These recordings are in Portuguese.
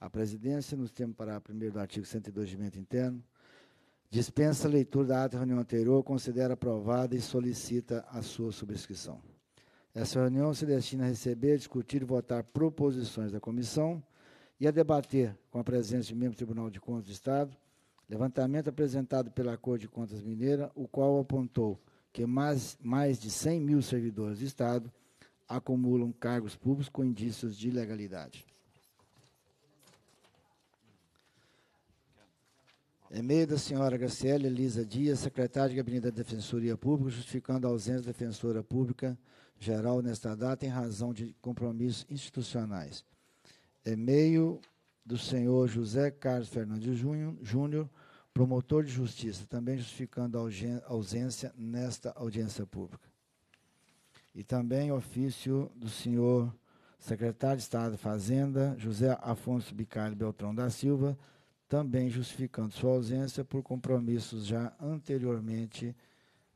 A presidência, nos termos do parágrafo 1 do artigo 102 do Regimento Interno, dispensa a leitura da ata da reunião anterior, considera aprovada e solicita a sua subscrição. Essa reunião se destina a receber, discutir e votar proposições da comissão e a debater, com a presença de membro do Tribunal de Contas do Estado, levantamento apresentado pela Corte de Contas Mineira, o qual apontou que mais, mais de 100 mil servidores do Estado acumulam cargos públicos com indícios de ilegalidade. É E-mail da senhora Graciela Elisa Dias, secretária de Gabinete da Defensoria Pública, justificando a ausência da Defensora Pública Geral nesta data em razão de compromissos institucionais. É E-mail do senhor José Carlos Fernandes Júnior, promotor de justiça, também justificando a ausência nesta audiência pública. E também ofício do senhor secretário de Estado da Fazenda, José Afonso Bicalho Beltrão da Silva, também justificando sua ausência por compromissos já anteriormente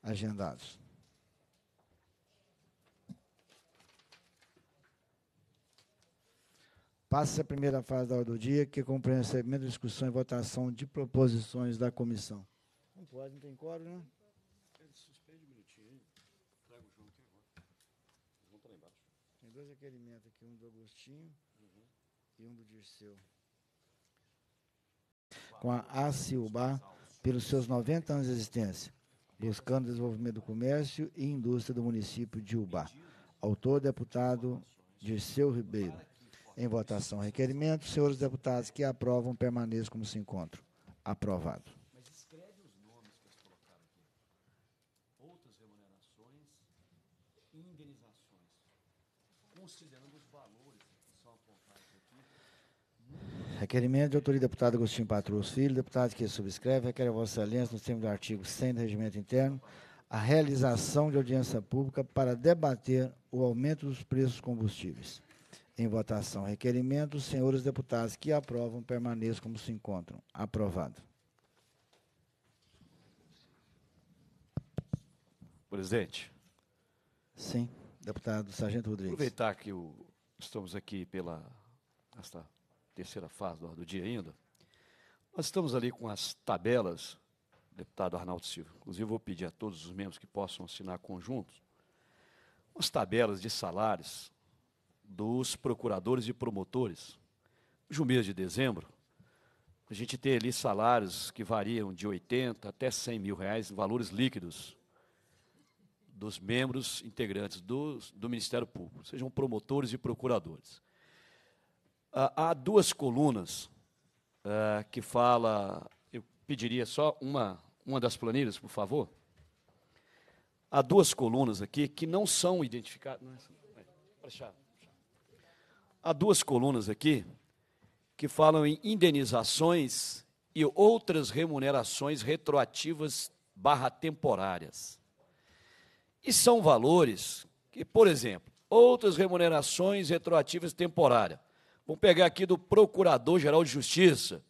agendados. Passa a primeira fase da ordem do dia, que compreende recebimento, discussão e votação de proposições da comissão. Não pode, não tem quórum, né? Ele suspende um minutinho, Traga o João aqui agora. O João tá lá embaixo. Tem dois requerimentos aqui, um do Agostinho uhum. e um do Dirceu com a ACIUBA pelos seus 90 anos de existência, buscando o desenvolvimento do comércio e indústria do município de Ubá. Autor, deputado Dirceu Ribeiro. Em votação, requerimento. Senhores deputados que aprovam, permaneçam como se encontram. Aprovado. Requerimento de autoria do deputado Agostinho Patrus Filho, deputado que subscreve, requer a Vossa aliança no termo do artigo 100 do Regimento Interno, a realização de audiência pública para debater o aumento dos preços dos combustíveis. Em votação, requerimento, os senhores deputados que aprovam permaneçam como se encontram. Aprovado. Presidente. Sim, deputado Sargento Rodrigues. Aproveitar que o, estamos aqui pela esta terceira fase do dia ainda, nós estamos ali com as tabelas, deputado Arnaldo Silva, inclusive vou pedir a todos os membros que possam assinar conjuntos, as tabelas de salários dos procuradores e promotores. No mês de dezembro, a gente tem ali salários que variam de 80 até 100 mil reais, valores líquidos dos membros integrantes do, do Ministério Público, sejam promotores e procuradores. Ah, há duas colunas ah, que fala. Eu pediria só uma, uma das planilhas, por favor. Há duas colunas aqui que não são identificadas. É há duas colunas aqui que falam em indenizações e outras remunerações retroativas barra temporárias. E são valores que, por exemplo, outras remunerações retroativas temporárias Vamos pegar aqui do Procurador-Geral de Justiça,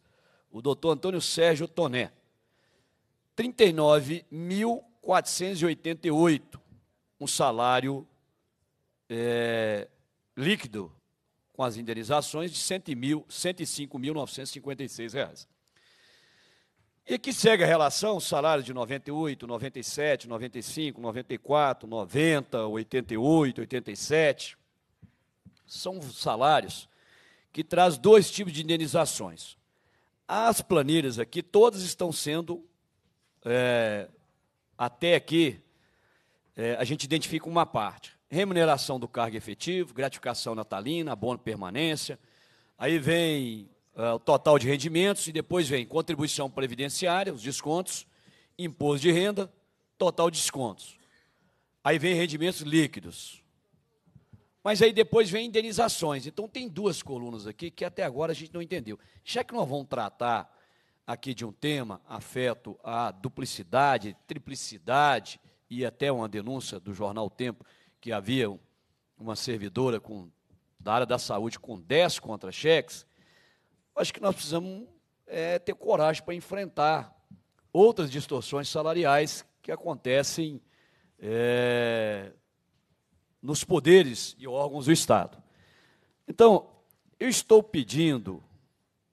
o doutor Antônio Sérgio Toné. 39.488, um salário é, líquido com as indenizações de R$ 105.956. E que segue a relação, salário de 98, 97, 95, 94, 90, 88, 87. São salários que traz dois tipos de indenizações. As planilhas aqui, todas estão sendo, é, até aqui, é, a gente identifica uma parte. Remuneração do cargo efetivo, gratificação natalina, abono permanência, aí vem é, o total de rendimentos e depois vem contribuição previdenciária, os descontos, imposto de renda, total de descontos. Aí vem rendimentos líquidos, mas aí depois vem indenizações. Então tem duas colunas aqui que até agora a gente não entendeu. Já que nós vamos tratar aqui de um tema afeto à duplicidade, triplicidade e até uma denúncia do jornal Tempo que havia uma servidora com, da área da saúde com 10 contra-cheques, acho que nós precisamos é, ter coragem para enfrentar outras distorções salariais que acontecem é, nos poderes e órgãos do Estado. Então, eu estou pedindo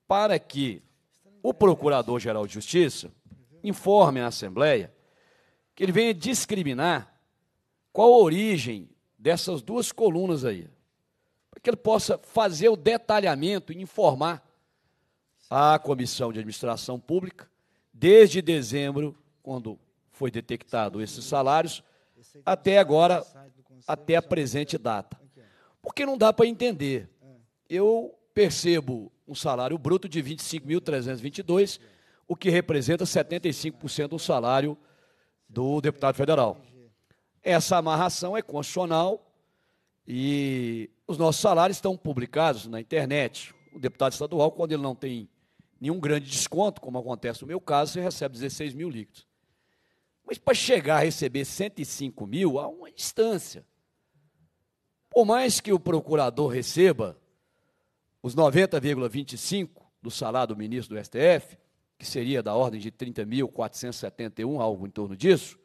para que o Procurador-Geral de Justiça informe à Assembleia que ele venha discriminar qual a origem dessas duas colunas aí, para que ele possa fazer o detalhamento e informar à Comissão de Administração Pública, desde dezembro, quando foi detectado esses salários, até agora até a presente data. Porque não dá para entender. Eu percebo um salário bruto de 25.322, o que representa 75% do salário do deputado federal. Essa amarração é constitucional e os nossos salários estão publicados na internet. O deputado estadual, quando ele não tem nenhum grande desconto, como acontece no meu caso, você recebe 16 mil líquidos. Mas para chegar a receber 105 mil, há uma distância. Por mais que o procurador receba os 90,25 do salário do ministro do STF, que seria da ordem de 30.471, algo em torno disso,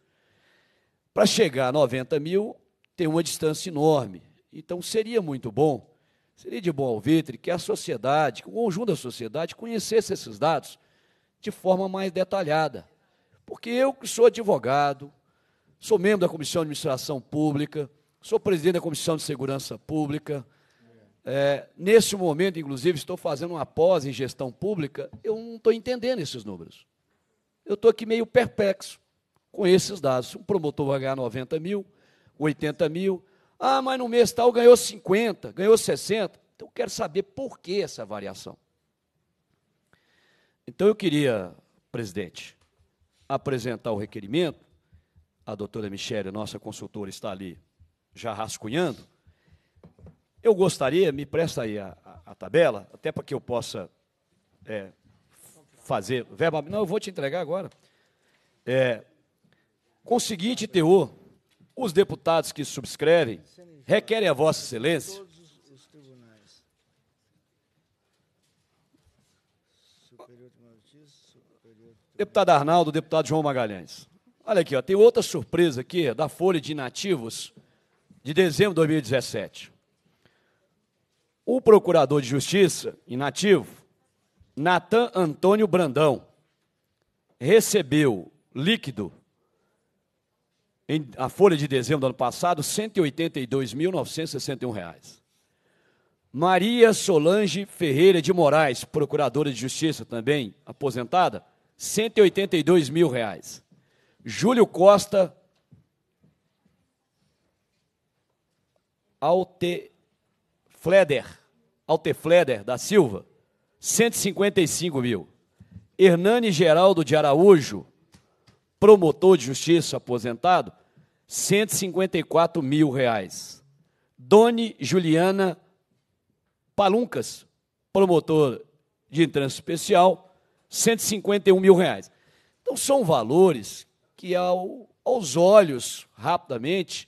para chegar a 90 mil tem uma distância enorme. Então seria muito bom, seria de bom alvitre que a sociedade, que o conjunto da sociedade conhecesse esses dados de forma mais detalhada. Porque eu que sou advogado, sou membro da Comissão de Administração Pública, Sou presidente da Comissão de Segurança Pública. É, nesse momento, inclusive, estou fazendo uma pós em gestão pública. Eu não estou entendendo esses números. Eu estou aqui meio perplexo com esses dados. Um promotor vai ganhar 90 mil, 80 mil. Ah, mas no mês tal ganhou 50, ganhou 60. Então, eu quero saber por que essa variação. Então, eu queria, presidente, apresentar o requerimento. A doutora Michele, nossa consultora, está ali já rascunhando, eu gostaria, me presta aí a, a, a tabela, até para que eu possa é, fazer. Verba, não, eu vou te entregar agora. É, com o seguinte teor, os deputados que subscrevem requerem a Vossa Excelência. Deputado Arnaldo, deputado João Magalhães. Olha aqui, ó, tem outra surpresa aqui é, da folha de nativos de dezembro de 2017. O procurador de justiça inativo, Natan Antônio Brandão, recebeu líquido, em, a folha de dezembro do ano passado, R$ 182.961. Maria Solange Ferreira de Moraes, procuradora de justiça também, aposentada, 182 mil reais. Júlio Costa Altefleder, Altefleder da Silva, 155 mil. Hernani Geraldo de Araújo, promotor de justiça aposentado, 154 mil reais. Doni Juliana Paluncas, promotor de trânsito especial, 151 mil reais. Então são valores que ao, aos olhos, rapidamente,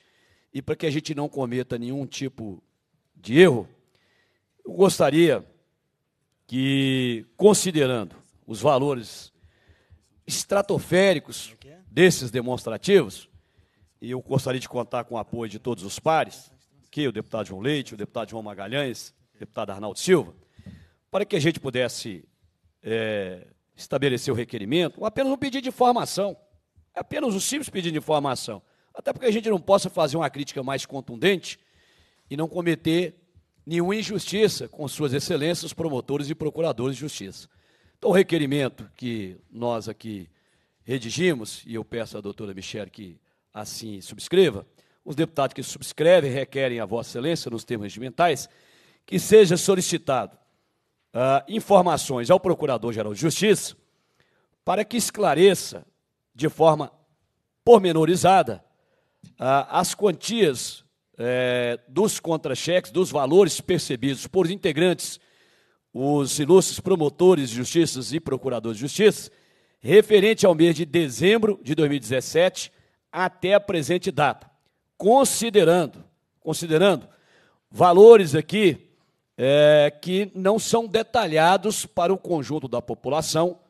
e para que a gente não cometa nenhum tipo de erro, eu gostaria que, considerando os valores estratosféricos é é? desses demonstrativos, e eu gostaria de contar com o apoio de todos os pares, que o deputado João Leite, o deputado João Magalhães, o deputado Arnaldo Silva, para que a gente pudesse é, estabelecer o requerimento, apenas um pedido de informação, é apenas um simples pedido de informação, até porque a gente não possa fazer uma crítica mais contundente e não cometer nenhuma injustiça com suas excelências, promotores e procuradores de justiça. Então, o requerimento que nós aqui redigimos, e eu peço à doutora Michele que assim subscreva, os deputados que subscrevem requerem a Vossa Excelência, nos termos regimentais, que seja solicitado uh, informações ao Procurador-Geral de Justiça para que esclareça de forma pormenorizada ah, as quantias é, dos contra-cheques, dos valores percebidos por integrantes, os ilustres promotores de justiça e procuradores de justiça, referente ao mês de dezembro de 2017 até a presente data, considerando, considerando valores aqui é, que não são detalhados para o conjunto da população,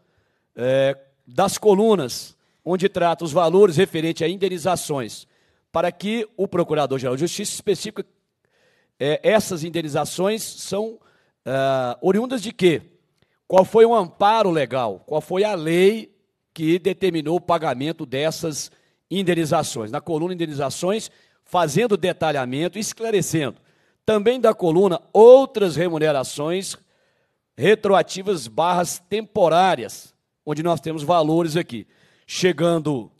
é, das colunas onde trata os valores referentes a indenizações para que o Procurador-Geral de Justiça especifique é, essas indenizações são é, oriundas de quê? Qual foi o amparo legal? Qual foi a lei que determinou o pagamento dessas indenizações? Na coluna indenizações, fazendo detalhamento, e esclarecendo. Também da coluna outras remunerações retroativas barras temporárias, onde nós temos valores aqui, chegando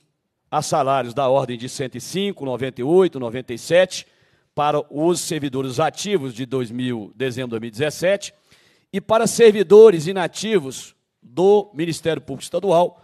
a salários da ordem de 105, 98, 97 para os servidores ativos de 2000, dezembro de 2017 e para servidores inativos do Ministério Público Estadual,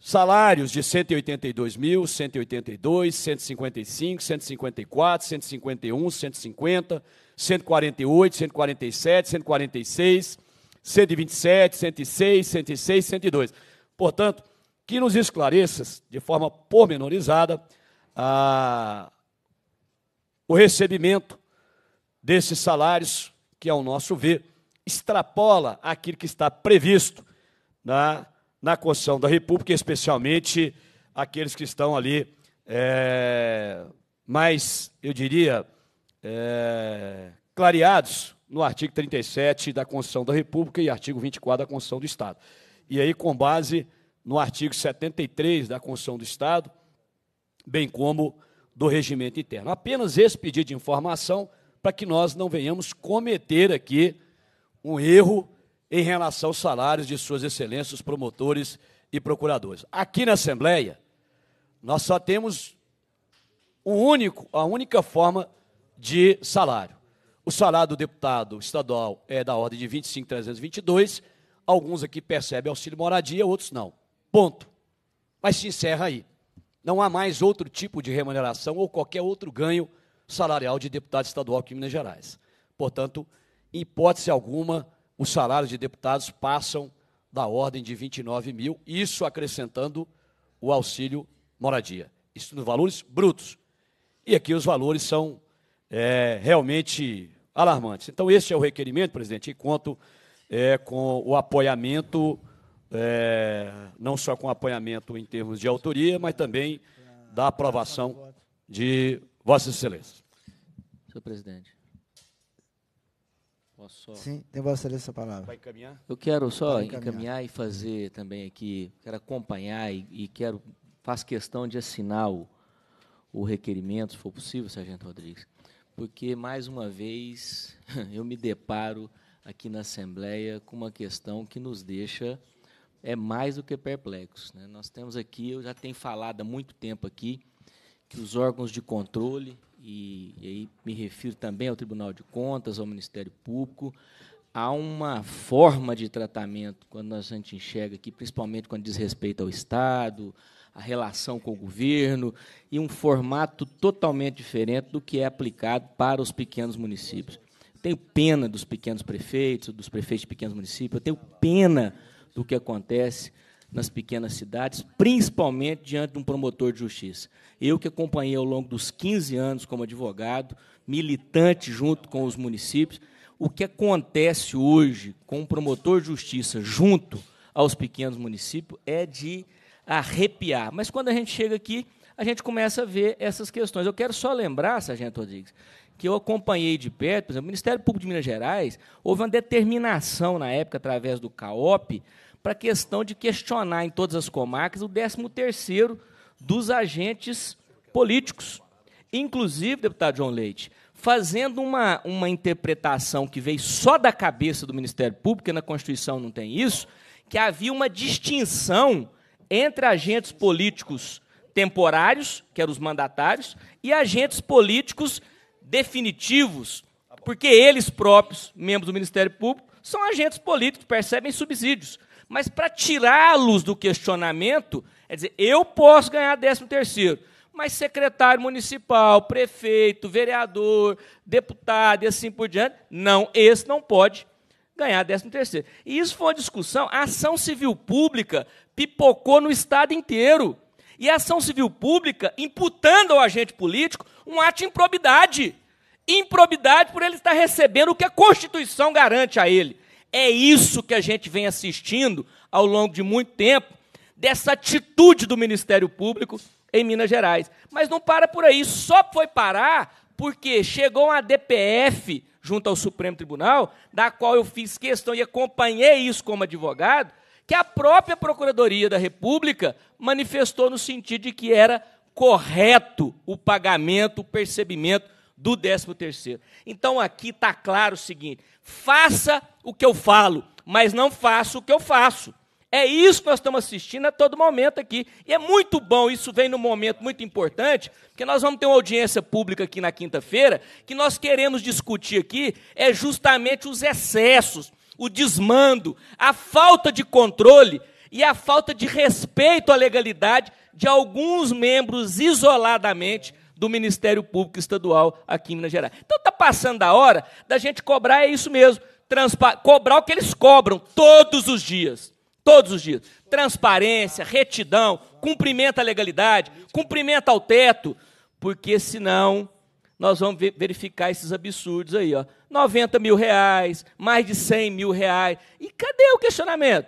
salários de 182 mil, 182, 155, 154, 151, 150, 148, 147, 146, 127, 106, 106, 102. Portanto, que nos esclareças de forma pormenorizada a, o recebimento desses salários, que, ao nosso ver, extrapola aquilo que está previsto na, na Constituição da República, especialmente aqueles que estão ali é, mais, eu diria, é, clareados no artigo 37 da Constituição da República e artigo 24 da Constituição do Estado. E aí, com base no artigo 73 da Constituição do Estado, bem como do regimento interno. Apenas esse pedido de informação para que nós não venhamos cometer aqui um erro em relação aos salários de suas excelências, promotores e procuradores. Aqui na Assembleia, nós só temos o único, a única forma de salário. O salário do deputado estadual é da ordem de 25.322, alguns aqui percebem auxílio moradia, outros não. Ponto. Mas se encerra aí. Não há mais outro tipo de remuneração ou qualquer outro ganho salarial de deputado estadual aqui em Minas Gerais. Portanto, em hipótese alguma, os salários de deputados passam da ordem de 29 mil, isso acrescentando o auxílio moradia. Isso nos valores brutos. E aqui os valores são é, realmente alarmantes. Então, esse é o requerimento, presidente, e conto é, com o apoiamento é, não só com apanhamento em termos de autoria, mas também da aprovação de Vossa Excelência. Senhor presidente. Só... Sim, tem Vossa Excelência a palavra. Vai encaminhar? Eu quero só encaminhar. encaminhar. e fazer também aqui, quero acompanhar e, e quero, faz questão de assinar o, o requerimento, se for possível, Sargento Rodrigues, porque, mais uma vez, eu me deparo aqui na Assembleia com uma questão que nos deixa é mais do que perplexo. Né? Nós temos aqui, eu já tenho falado há muito tempo aqui, que os órgãos de controle, e, e aí me refiro também ao Tribunal de Contas, ao Ministério Público, há uma forma de tratamento quando a gente enxerga aqui, principalmente quando diz respeito ao Estado, a relação com o governo, e um formato totalmente diferente do que é aplicado para os pequenos municípios. Eu tenho pena dos pequenos prefeitos, dos prefeitos de pequenos municípios, eu tenho pena do que acontece nas pequenas cidades, principalmente diante de um promotor de justiça. Eu que acompanhei ao longo dos 15 anos como advogado, militante junto com os municípios, o que acontece hoje com o promotor de justiça junto aos pequenos municípios é de arrepiar. Mas quando a gente chega aqui, a gente começa a ver essas questões. Eu quero só lembrar, Sargento Rodrigues, que eu acompanhei de perto, por exemplo, o Ministério Público de Minas Gerais, houve uma determinação na época, através do CAOP, para a questão de questionar em todas as comarcas o 13 terceiro dos agentes políticos. Inclusive, deputado João Leite, fazendo uma, uma interpretação que veio só da cabeça do Ministério Público, que na Constituição não tem isso, que havia uma distinção entre agentes políticos temporários, que eram os mandatários, e agentes políticos definitivos, porque eles próprios, membros do Ministério Público, são agentes políticos, percebem subsídios. Mas para tirá-los do questionamento, é dizer, eu posso ganhar 13 terceiro, mas secretário municipal, prefeito, vereador, deputado e assim por diante, não, esse não pode ganhar 13 terceiro. E isso foi uma discussão, a ação civil pública pipocou no Estado inteiro. E a ação civil pública imputando ao agente político um ato de improbidade. Improbidade por ele estar recebendo o que a Constituição garante a ele. É isso que a gente vem assistindo ao longo de muito tempo, dessa atitude do Ministério Público em Minas Gerais. Mas não para por aí, só foi parar porque chegou uma DPF junto ao Supremo Tribunal, da qual eu fiz questão e acompanhei isso como advogado, que a própria Procuradoria da República manifestou no sentido de que era correto o pagamento, o percebimento do 13º. Então aqui está claro o seguinte, faça o que eu falo, mas não faça o que eu faço. É isso que nós estamos assistindo a todo momento aqui. E é muito bom, isso vem num momento muito importante, porque nós vamos ter uma audiência pública aqui na quinta-feira, que nós queremos discutir aqui é justamente os excessos, o desmando, a falta de controle e a falta de respeito à legalidade de alguns membros isoladamente do Ministério Público Estadual aqui em Minas Gerais. Então está passando a hora da gente cobrar, é isso mesmo, cobrar o que eles cobram todos os dias. Todos os dias. Transparência, retidão, cumprimento à legalidade, cumprimento ao teto, porque senão nós vamos verificar esses absurdos aí, ó. 90 mil reais, mais de 100 mil reais. E cadê o questionamento?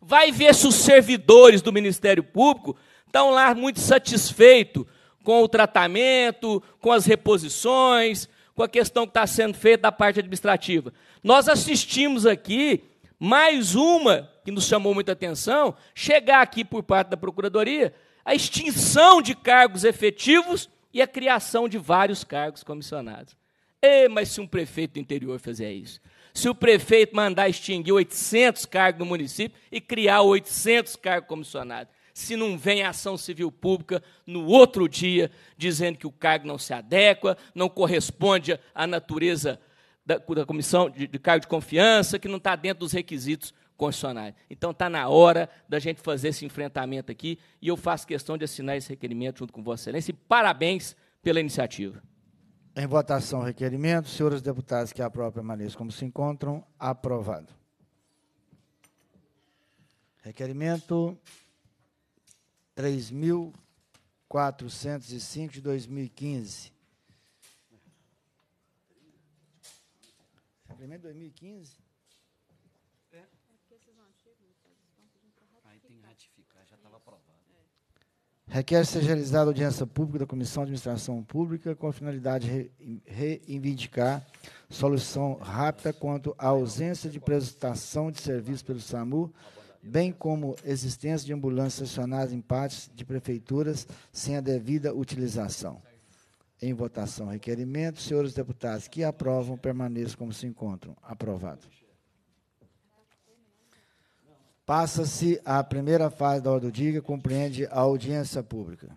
Vai ver se os servidores do Ministério Público estão lá muito satisfeitos com o tratamento, com as reposições, com a questão que está sendo feita da parte administrativa. Nós assistimos aqui mais uma que nos chamou muita atenção, chegar aqui por parte da Procuradoria, a extinção de cargos efetivos e a criação de vários cargos comissionados. E mas se um prefeito do interior fizer isso, se o prefeito mandar extinguir 800 cargos no município e criar 800 cargos comissionados, se não vem a ação civil pública no outro dia, dizendo que o cargo não se adequa, não corresponde à natureza da, da comissão de, de cargo de confiança, que não está dentro dos requisitos constitucionais. Então está na hora da gente fazer esse enfrentamento aqui e eu faço questão de assinar esse requerimento junto com Vossa Excelência. E parabéns pela iniciativa. Em votação, requerimento. Senhores deputados que própria maneira como se encontram. Aprovado. Requerimento 3.405 de 2015. Suplemento 2015? É. Aí tem ratificar, já estava aprovado. Requer ser realizada audiência pública da Comissão de Administração Pública com a finalidade de reivindicar solução rápida quanto à ausência de prestação de serviço pelo SAMU bem como existência de ambulâncias estacionadas em partes de prefeituras sem a devida utilização. Em votação, requerimento. Senhores deputados que aprovam, permaneçam como se encontram. Aprovado. Passa-se a primeira fase da ordem do dia, que compreende a audiência pública.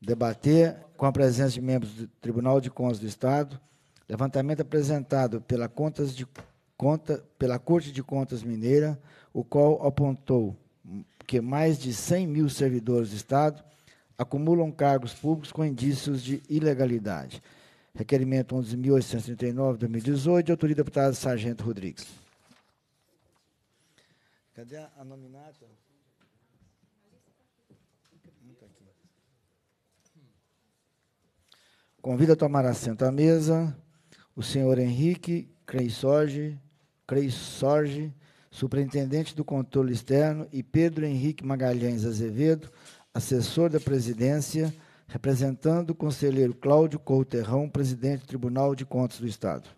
Debater, com a presença de membros do Tribunal de Contas do Estado, levantamento apresentado pela Contas de conta, pela Corte de Contas Mineira, o qual apontou que mais de 100 mil servidores do Estado acumulam cargos públicos com indícios de ilegalidade. Requerimento 11.839, 2018, de autoria do deputado Sargento Rodrigues. Cadê a nominata? Tá Convido a tomar assento à mesa o senhor Henrique Crensorge Creis Sorge, superintendente do controle externo, e Pedro Henrique Magalhães Azevedo, assessor da presidência, representando o conselheiro Cláudio Couterrão, presidente do Tribunal de Contas do Estado.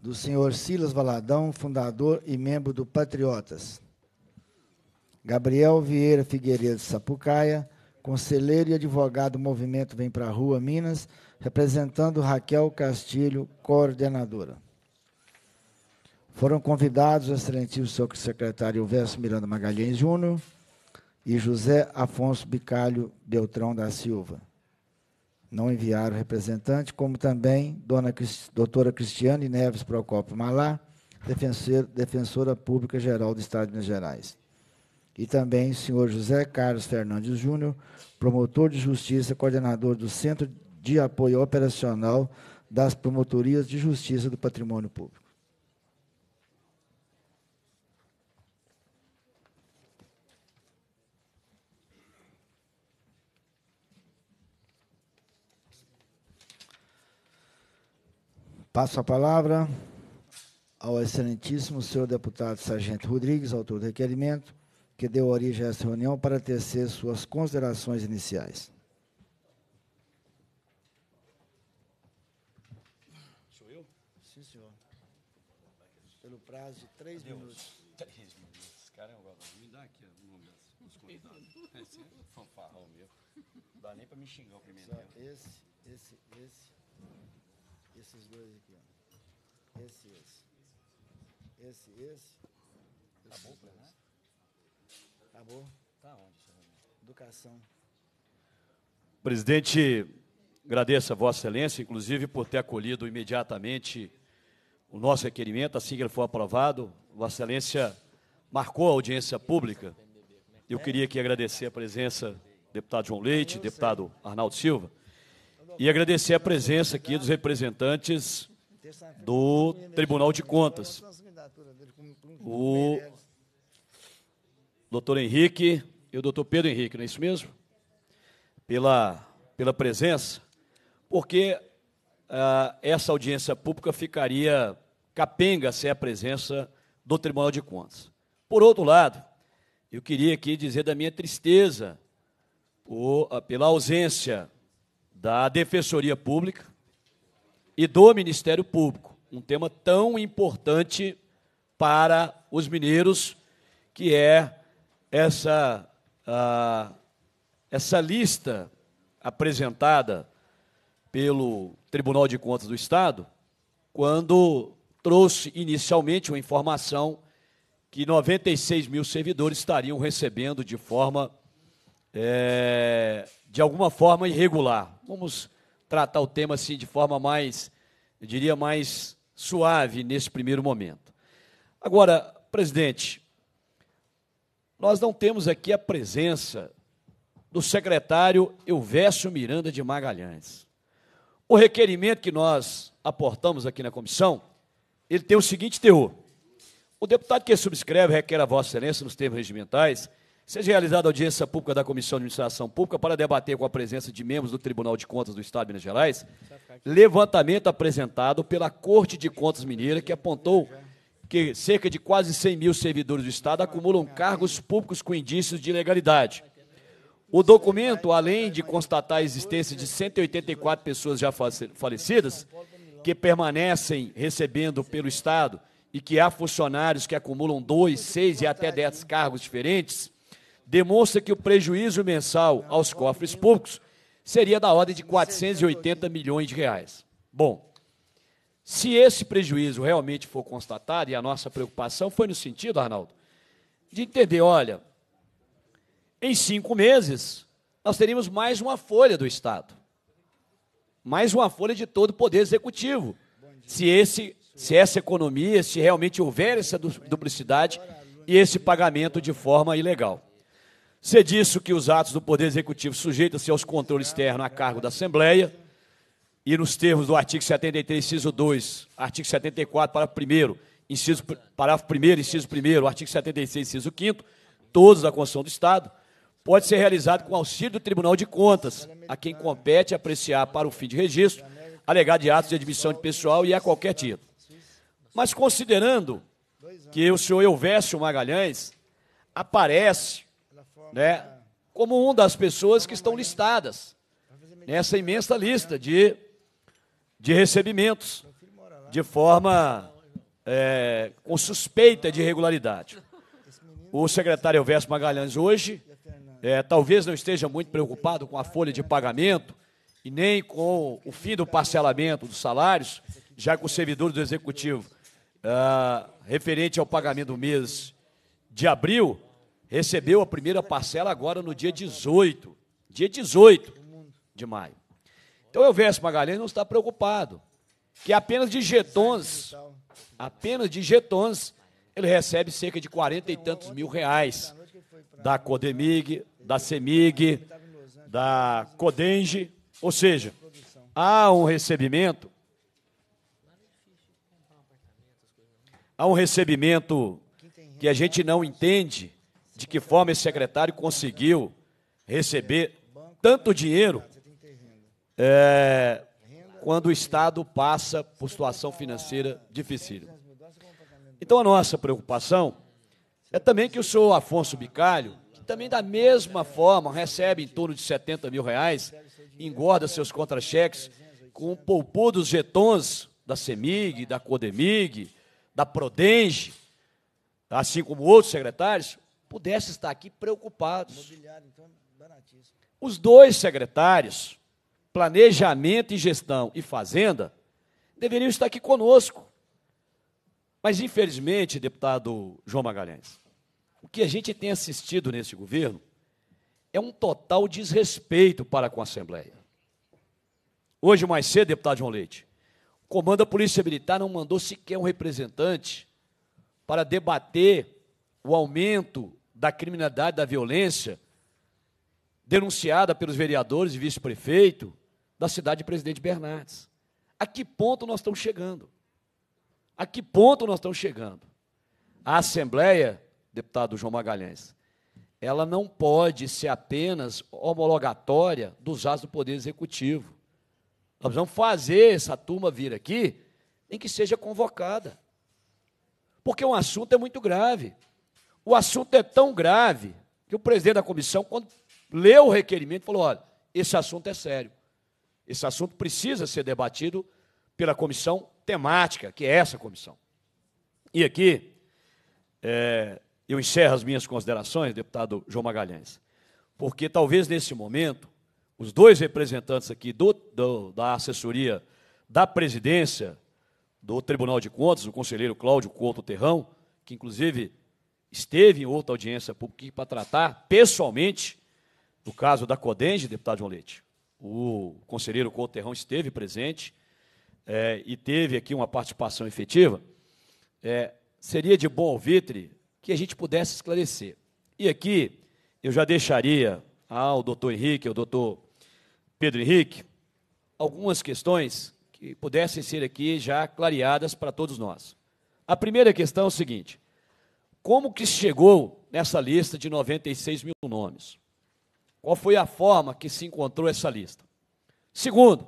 Do senhor Silas Valadão, fundador e membro do Patriotas. Gabriel Vieira Figueiredo Sapucaia, conselheiro e advogado do Movimento Vem para a Rua Minas, representando Raquel Castilho, coordenadora. Foram convidados o excelentíssimo secretário Elvésio Miranda Magalhães Júnior e José Afonso Bicalho Beltrão da Silva. Não enviaram representante, como também dona, doutora Cristiane Neves Procopio Malá, defensor, defensora pública geral do Estado de Minas Gerais. E também o senhor José Carlos Fernandes Júnior, promotor de justiça, coordenador do Centro de apoio operacional das promotorias de justiça do patrimônio público. Passo a palavra ao excelentíssimo senhor deputado Sargento Rodrigues, autor do requerimento, que deu origem a essa reunião, para tecer suas considerações iniciais. Três Deu minutos. Três minutos. Esse cara é um gosto. Me dá aqui o nome dos convidados. Esse é fanfarrão meu. Não dá nem pra me xingar o primeiro. Só esse, esse, esse. Esses dois aqui, ó. Esse, esse. Esse, esse. Acabou o plenário? Acabou. Tá onde, senhor? Educação. Presidente, agradeço a Vossa Excelência, inclusive, por ter acolhido imediatamente o nosso requerimento, assim que ele for aprovado, Vossa Excelência marcou a audiência pública. Eu queria aqui agradecer a presença do deputado João Leite, deputado Arnaldo Silva, e agradecer a presença aqui dos representantes do Tribunal de Contas. O doutor Henrique e o doutor Pedro Henrique, não é isso mesmo? Pela, pela presença, porque ah, essa audiência pública ficaria capenga sem a presença do Tribunal de Contas. Por outro lado, eu queria aqui dizer da minha tristeza por, ah, pela ausência da Defensoria Pública e do Ministério Público, um tema tão importante para os mineiros, que é essa, ah, essa lista apresentada pelo Tribunal de Contas do Estado, quando trouxe inicialmente uma informação que 96 mil servidores estariam recebendo de forma, é, de alguma forma irregular. Vamos tratar o tema assim de forma mais, eu diria, mais suave nesse primeiro momento. Agora, presidente, nós não temos aqui a presença do secretário Elvésio Miranda de Magalhães. O requerimento que nós aportamos aqui na comissão, ele tem o seguinte teor. O deputado que subscreve requer a Vossa Excelência, nos termos regimentais, seja realizada audiência pública da Comissão de Administração Pública para debater com a presença de membros do Tribunal de Contas do Estado de Minas Gerais, levantamento apresentado pela Corte de Contas Mineira, que apontou que cerca de quase 100 mil servidores do Estado acumulam cargos públicos com indícios de ilegalidade. O documento, além de constatar a existência de 184 pessoas já falecidas, que permanecem recebendo pelo Estado e que há funcionários que acumulam dois, seis e até dez cargos diferentes, demonstra que o prejuízo mensal aos cofres públicos seria da ordem de 480 milhões de reais. Bom, se esse prejuízo realmente for constatado, e a nossa preocupação foi no sentido, Arnaldo, de entender, olha, em cinco meses, nós teríamos mais uma folha do Estado. Mais uma folha de todo o poder executivo. Se, esse, se essa economia, se realmente houver essa duplicidade e esse pagamento de forma ilegal. Ser é disso que os atos do Poder Executivo sujeitam-se aos controles externos a cargo da Assembleia e nos termos do artigo 73, inciso 2, artigo 74, parágrafo 1 inciso, parágrafo 1 inciso 1 artigo 76, inciso 5 todos da Constituição do Estado, pode ser realizado com auxílio do Tribunal de Contas, a quem compete apreciar para o fim de registro, alegar de atos de admissão de pessoal e a qualquer título. Tipo. Mas considerando que o senhor Elvésio Magalhães aparece né, como uma das pessoas que estão listadas nessa imensa lista de, de recebimentos de forma é, com suspeita de irregularidade. O secretário Elvésio Magalhães hoje é, talvez não esteja muito preocupado com a folha de pagamento e nem com o fim do parcelamento dos salários, já que o servidor do Executivo, ah, referente ao pagamento do mês de abril, recebeu a primeira parcela agora no dia 18, dia 18 de maio. Então, Elvésio Magalhães não está preocupado, que apenas de getons, apenas de getons, ele recebe cerca de 40 e tantos mil reais da Codemig, da CEMIG, da CODENGE, ou seja, há um recebimento, há um recebimento que a gente não entende de que forma esse secretário conseguiu receber tanto dinheiro é, quando o Estado passa por situação financeira difícil. Então, a nossa preocupação é também que o senhor Afonso Bicalho também da mesma forma recebe em torno de 70 mil reais, engorda seus contra-cheques com dos jetons da CEMIG, da CODEMIG, da PRODENGE, assim como outros secretários, pudesse estar aqui preocupados. Então, Os dois secretários, Planejamento e Gestão e Fazenda, deveriam estar aqui conosco. Mas, infelizmente, deputado João Magalhães, o que a gente tem assistido nesse governo é um total desrespeito para com a Assembleia. Hoje, mais cedo, deputado João Leite, o comando da Polícia Militar não mandou sequer um representante para debater o aumento da criminalidade, da violência, denunciada pelos vereadores e vice-prefeito da cidade de Presidente Bernardes. A que ponto nós estamos chegando? A que ponto nós estamos chegando? A Assembleia deputado João Magalhães, ela não pode ser apenas homologatória dos atos do Poder Executivo. Nós vamos fazer essa turma vir aqui, em que seja convocada. Porque o assunto é muito grave. O assunto é tão grave que o presidente da comissão, quando leu o requerimento, falou: olha, esse assunto é sério. Esse assunto precisa ser debatido pela comissão temática, que é essa comissão. E aqui, é, eu encerro as minhas considerações, deputado João Magalhães, porque talvez nesse momento os dois representantes aqui do, do, da assessoria da presidência do Tribunal de Contas, o conselheiro Cláudio Couto Terrão, que inclusive esteve em outra audiência pública para tratar pessoalmente do caso da Codenge, deputado João Leite. O conselheiro Couto Terrão esteve presente é, e teve aqui uma participação efetiva. É, seria de bom alvitre que a gente pudesse esclarecer. E aqui eu já deixaria ao doutor Henrique, ao doutor Pedro Henrique, algumas questões que pudessem ser aqui já clareadas para todos nós. A primeira questão é o seguinte: como que chegou nessa lista de 96 mil nomes? Qual foi a forma que se encontrou essa lista? Segundo,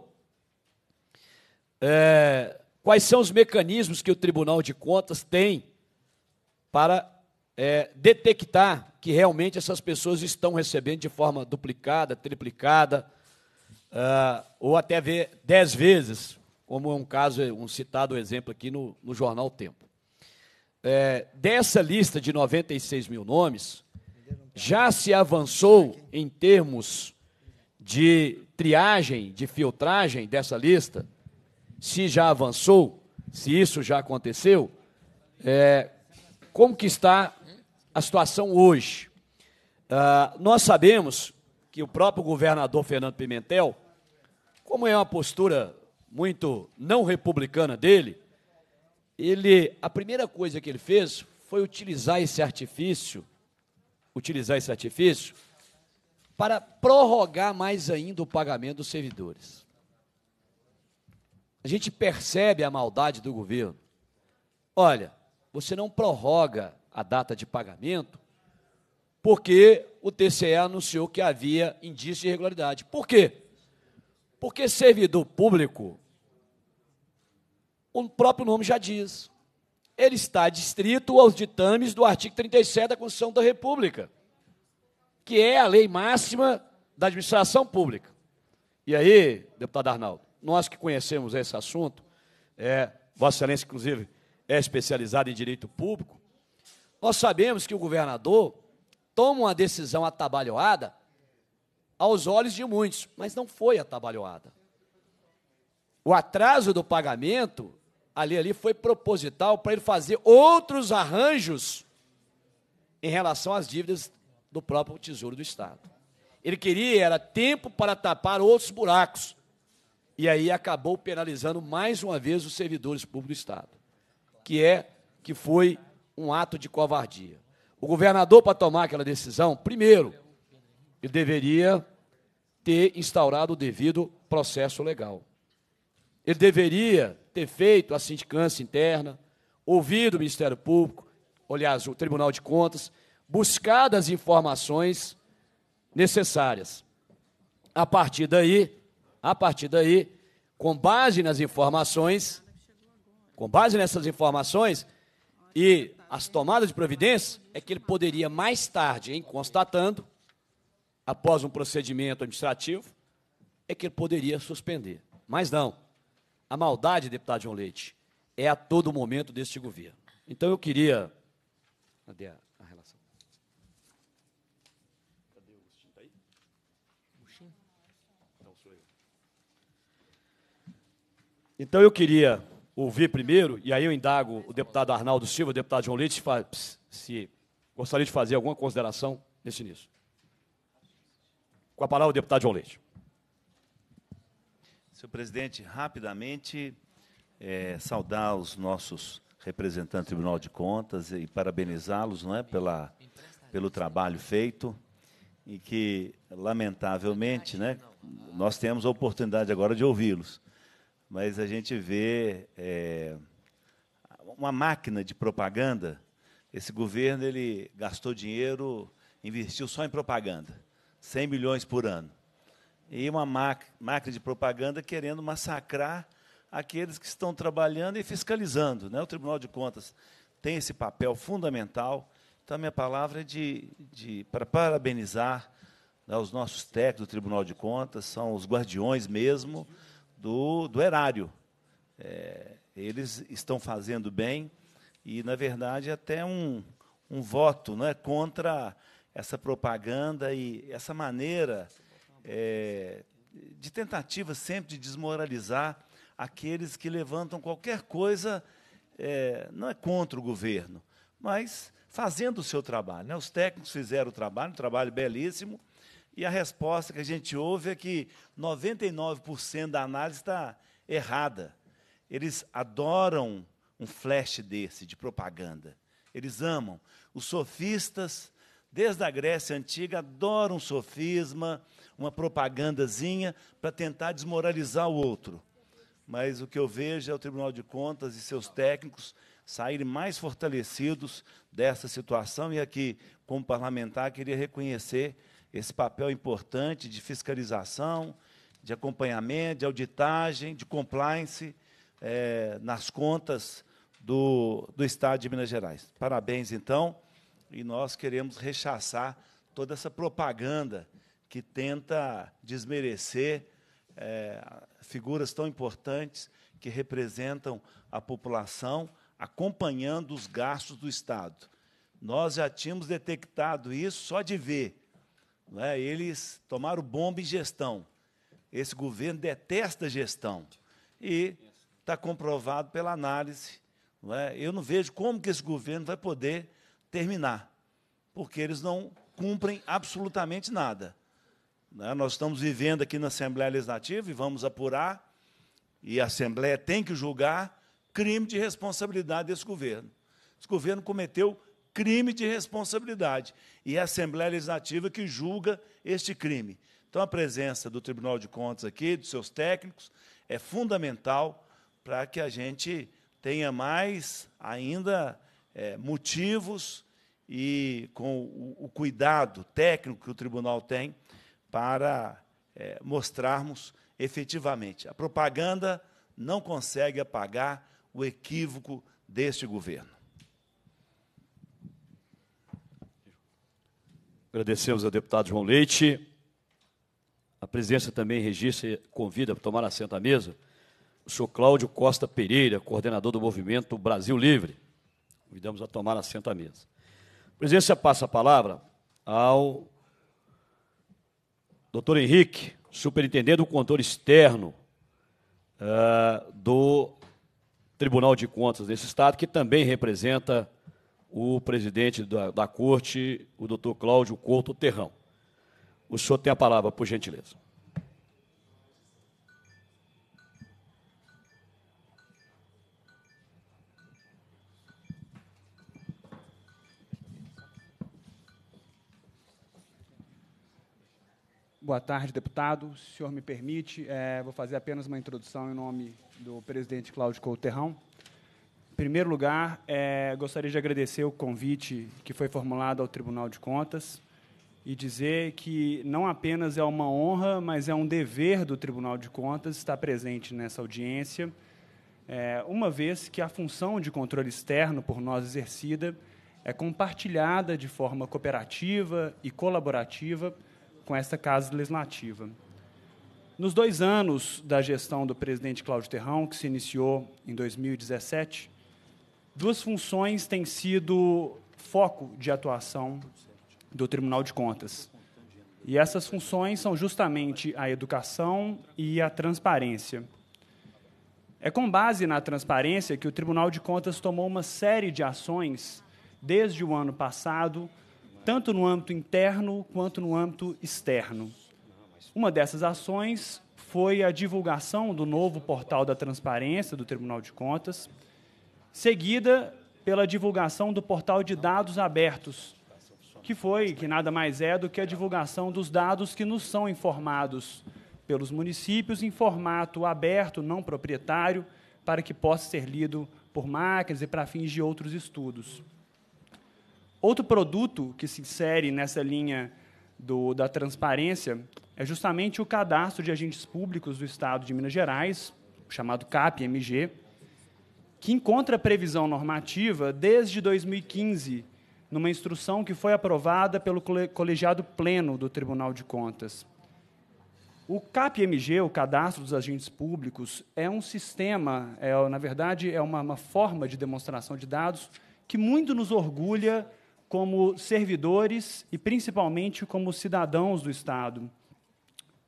é, quais são os mecanismos que o Tribunal de Contas tem para é, detectar que realmente essas pessoas estão recebendo de forma duplicada, triplicada, uh, ou até ver dez vezes, como é um caso, um citado exemplo aqui no, no jornal Tempo. É, dessa lista de 96 mil nomes, já se avançou em termos de triagem, de filtragem dessa lista? Se já avançou, se isso já aconteceu, é, como que está a situação hoje. Uh, nós sabemos que o próprio governador Fernando Pimentel, como é uma postura muito não republicana dele, ele a primeira coisa que ele fez foi utilizar esse artifício, utilizar esse artifício para prorrogar mais ainda o pagamento dos servidores. A gente percebe a maldade do governo. Olha, você não prorroga a data de pagamento, porque o TCE anunciou que havia indício de irregularidade. Por quê? Porque servidor público, o próprio nome já diz, ele está distrito aos ditames do artigo 37 da Constituição da República, que é a lei máxima da administração pública. E aí, deputado Arnaldo, nós que conhecemos esse assunto, é, Vossa Excelência, inclusive, é especializada em direito público, nós sabemos que o governador toma uma decisão atabalhoada aos olhos de muitos, mas não foi atabalhoada. O atraso do pagamento ali ali foi proposital para ele fazer outros arranjos em relação às dívidas do próprio Tesouro do Estado. Ele queria era tempo para tapar outros buracos. E aí acabou penalizando mais uma vez os servidores públicos do Estado, que é que foi um ato de covardia. O governador, para tomar aquela decisão, primeiro, ele deveria ter instaurado o devido processo legal. Ele deveria ter feito a sindicância interna, ouvido o Ministério Público, aliás, o Tribunal de Contas, buscado as informações necessárias. A partir daí, a partir daí, com base nas informações, com base nessas informações, e as tomadas de providência é que ele poderia mais tarde, em constatando, após um procedimento administrativo, é que ele poderia suspender. Mas não. A maldade, deputado João Leite, é a todo momento deste governo. Então eu queria. Cadê a, relação? Cadê o Está aí? Agostinho? Não, sou eu. Então eu queria ouvir primeiro, e aí eu indago o deputado Arnaldo Silva, o deputado João Leite, se, gostaria de fazer alguma consideração nesse início. Com a palavra o deputado João Leite. Senhor presidente, rapidamente é, saudar os nossos representantes do Tribunal de Contas e parabenizá-los não é, pela, pelo trabalho feito e que, lamentavelmente, né, nós temos a oportunidade agora de ouvi-los mas a gente vê é, uma máquina de propaganda. Esse governo ele gastou dinheiro, investiu só em propaganda, 100 milhões por ano. E uma máquina de propaganda querendo massacrar aqueles que estão trabalhando e fiscalizando. Né? O Tribunal de Contas tem esse papel fundamental. Então, a minha palavra é de, de para parabenizar né, os nossos técnicos do Tribunal de Contas, são os guardiões mesmo do, do erário. É, eles estão fazendo bem e, na verdade, até um, um voto né, contra essa propaganda e essa maneira é, de tentativa sempre de desmoralizar aqueles que levantam qualquer coisa, é, não é contra o governo, mas fazendo o seu trabalho. Né? Os técnicos fizeram o trabalho, um trabalho belíssimo, e a resposta que a gente ouve é que 99% da análise está errada. Eles adoram um flash desse de propaganda. Eles amam. Os sofistas, desde a Grécia antiga, adoram um sofisma, uma propagandazinha para tentar desmoralizar o outro. Mas o que eu vejo é o Tribunal de Contas e seus técnicos saírem mais fortalecidos dessa situação e aqui, como parlamentar, queria reconhecer esse papel importante de fiscalização, de acompanhamento, de auditagem, de compliance é, nas contas do, do Estado de Minas Gerais. Parabéns, então, e nós queremos rechaçar toda essa propaganda que tenta desmerecer é, figuras tão importantes que representam a população acompanhando os gastos do Estado. Nós já tínhamos detectado isso só de ver né? Eles tomaram bomba em gestão. Esse governo detesta gestão. E está comprovado pela análise. Né? Eu não vejo como que esse governo vai poder terminar, porque eles não cumprem absolutamente nada. Né? Nós estamos vivendo aqui na Assembleia Legislativa e vamos apurar, e a Assembleia tem que julgar crime de responsabilidade desse governo. Esse governo cometeu crime de responsabilidade. E é a Assembleia Legislativa que julga este crime. Então, a presença do Tribunal de Contas aqui, dos seus técnicos, é fundamental para que a gente tenha mais ainda é, motivos e com o, o, cuidado técnico que o tribunal tem para é, mostrarmos efetivamente. A propaganda não consegue apagar o equívoco deste governo. Agradecemos ao deputado João Leite. A presidência também registra e convida para tomar assento à mesa o senhor Cláudio Costa Pereira, coordenador do movimento Brasil Livre. Convidamos a tomar assento à mesa. A presidência passa a palavra ao doutor Henrique, superintendente do controle externo uh, do Tribunal de Contas desse Estado, que também representa o presidente da, da corte, o doutor Cláudio Couto Terrão. O senhor tem a palavra, por gentileza. Boa tarde, deputado. Se o senhor me permite, é, vou fazer apenas uma introdução em nome do presidente Cláudio Couto Terrão. Em primeiro lugar, é, gostaria de agradecer o convite que foi formulado ao Tribunal de Contas e dizer que não apenas é uma honra, mas é um dever do Tribunal de Contas estar presente nessa audiência, é, uma vez que a função de controle externo por nós exercida é compartilhada de forma cooperativa e colaborativa com esta Casa Legislativa. Nos dois anos da gestão do presidente Cláudio Terrão, que se iniciou em 2017, duas funções têm sido foco de atuação do Tribunal de Contas. E essas funções são justamente a educação e a transparência. É com base na transparência que o Tribunal de Contas tomou uma série de ações desde o ano passado, tanto no âmbito interno quanto no âmbito externo. Uma dessas ações foi a divulgação do novo portal da transparência do Tribunal de Contas, seguida pela divulgação do portal de dados abertos, que foi, que nada mais é do que a divulgação dos dados que nos são informados pelos municípios em formato aberto, não proprietário, para que possa ser lido por máquinas e para fins de outros estudos. Outro produto que se insere nessa linha do, da transparência é justamente o cadastro de agentes públicos do Estado de Minas Gerais, chamado CAPMG, que encontra previsão normativa desde 2015, numa instrução que foi aprovada pelo colegiado pleno do Tribunal de Contas. O CAPMG, o Cadastro dos Agentes Públicos, é um sistema, é, na verdade, é uma, uma forma de demonstração de dados que muito nos orgulha como servidores e principalmente como cidadãos do Estado.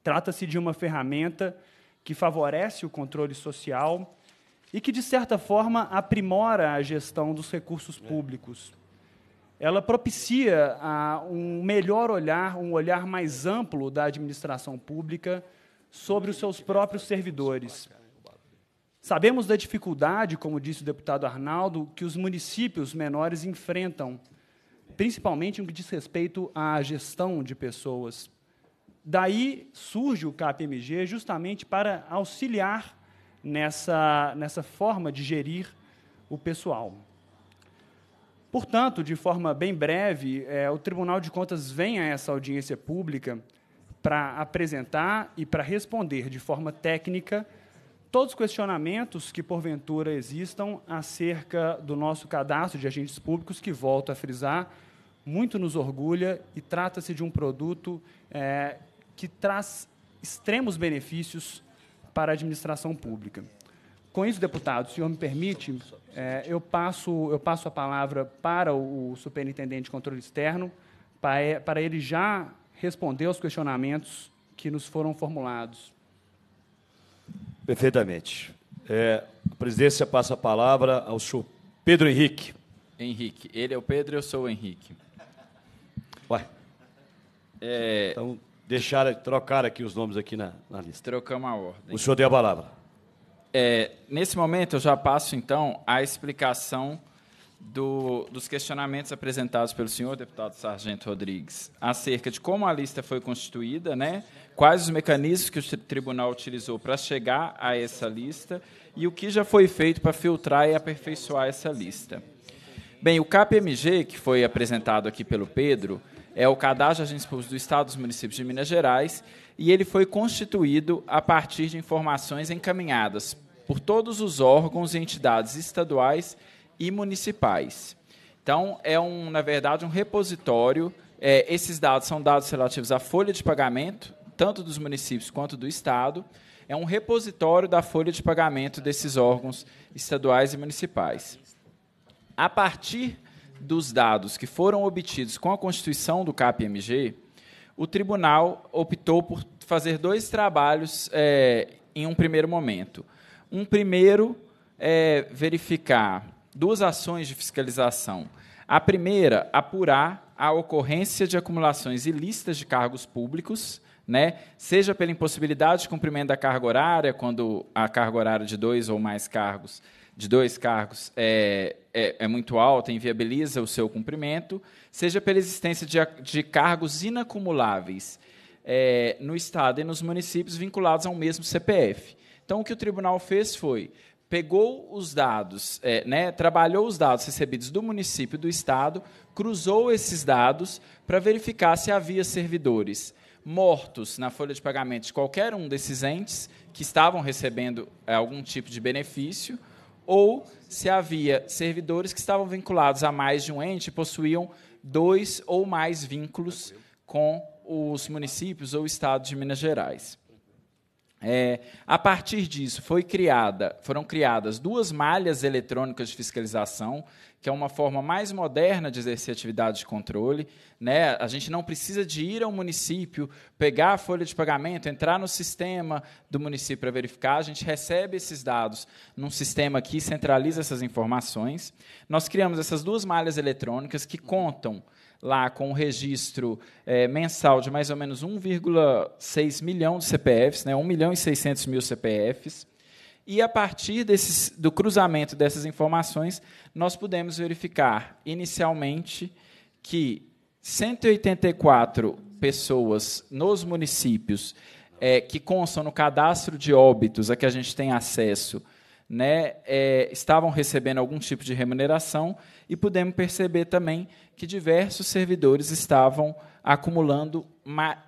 Trata-se de uma ferramenta que favorece o controle social e que, de certa forma, aprimora a gestão dos recursos públicos. Ela propicia a, ah, um melhor olhar, um olhar mais amplo da administração pública sobre os seus próprios servidores. Sabemos da dificuldade, como disse o deputado Arnaldo, que os municípios menores enfrentam, principalmente no que diz respeito à gestão de pessoas. Daí surge o KPMG justamente para auxiliar nessa, nessa forma de gerir o pessoal. Portanto, de forma bem breve, é, o Tribunal de Contas vem a essa audiência pública para apresentar e para responder de forma técnica todos os questionamentos que, porventura, existam acerca do nosso cadastro de agentes públicos, que, volto a frisar, muito nos orgulha e trata-se de um produto é, que traz extremos benefícios para a administração pública. Com isso, deputado, se o senhor me permite, é, eu, passo, eu passo a palavra para o, o superintendente de controle externo, para, é, para ele já responder aos questionamentos que nos foram formulados. Perfeitamente. É, a presidência passa a palavra ao senhor Pedro Henrique. Henrique. Ele é o Pedro, eu sou o Henrique. Ué. É, então, deixar, trocar aqui os nomes aqui na, na lista. Trocamos a ordem. O senhor tem a palavra. É, nesse momento, eu já passo, então, à explicação do, dos questionamentos apresentados pelo senhor deputado Sargento Rodrigues acerca de como a lista foi constituída, né? quais os mecanismos que o tribunal utilizou para chegar a essa lista e o que já foi feito para filtrar e aperfeiçoar essa lista. Bem, o KPMG, que foi apresentado aqui pelo Pedro, é o cadastro de agentes públicos do Estado dos municípios de Minas Gerais, e ele foi constituído a partir de informações encaminhadas por todos os órgãos e entidades estaduais e municipais. Então, é, um, na verdade, um repositório. É, esses dados são dados relativos à folha de pagamento, tanto dos municípios quanto do Estado. É um repositório da folha de pagamento desses órgãos estaduais e municipais. A partir dos dados que foram obtidos com a constituição do CAPMG, o tribunal optou por fazer dois trabalhos é, em um primeiro momento. Um primeiro é verificar duas ações de fiscalização. A primeira, apurar a ocorrência de acumulações ilícitas de cargos públicos, né, seja pela impossibilidade de cumprimento da carga horária, quando a carga horária de dois ou mais cargos de dois cargos é, é, é, muito alta, inviabiliza o seu cumprimento, seja pela existência de, de cargos inacumuláveis é, no Estado e nos municípios vinculados ao mesmo CPF. Então, o que o tribunal fez foi pegou os dados, é, né, trabalhou os dados recebidos do município e do estado, cruzou esses dados para verificar se havia servidores mortos na folha de pagamento de qualquer um desses entes que estavam recebendo é, algum tipo de benefício ou se havia servidores que estavam vinculados a mais de um ente e possuíam dois ou mais vínculos com os municípios ou estado de Minas Gerais. É, a partir disso, foi criada, foram criadas duas malhas eletrônicas de fiscalização que é uma forma mais moderna de exercer atividade de controle. Né? A gente não precisa de ir ao município, pegar a folha de pagamento, entrar no sistema do município para verificar. A gente recebe esses dados num sistema que centraliza essas informações. Nós criamos essas duas malhas eletrônicas que contam lá com o registro é, mensal de mais ou menos 1,6 milhão de CPFs, né? 1 milhão e 600 mil CPFs. E a partir desses, do cruzamento dessas informações, nós pudemos verificar inicialmente que 184 pessoas nos municípios é, que constam no cadastro de óbitos a que a gente tem acesso né, é, estavam recebendo algum tipo de remuneração e pudemos perceber também que diversos servidores estavam acumulando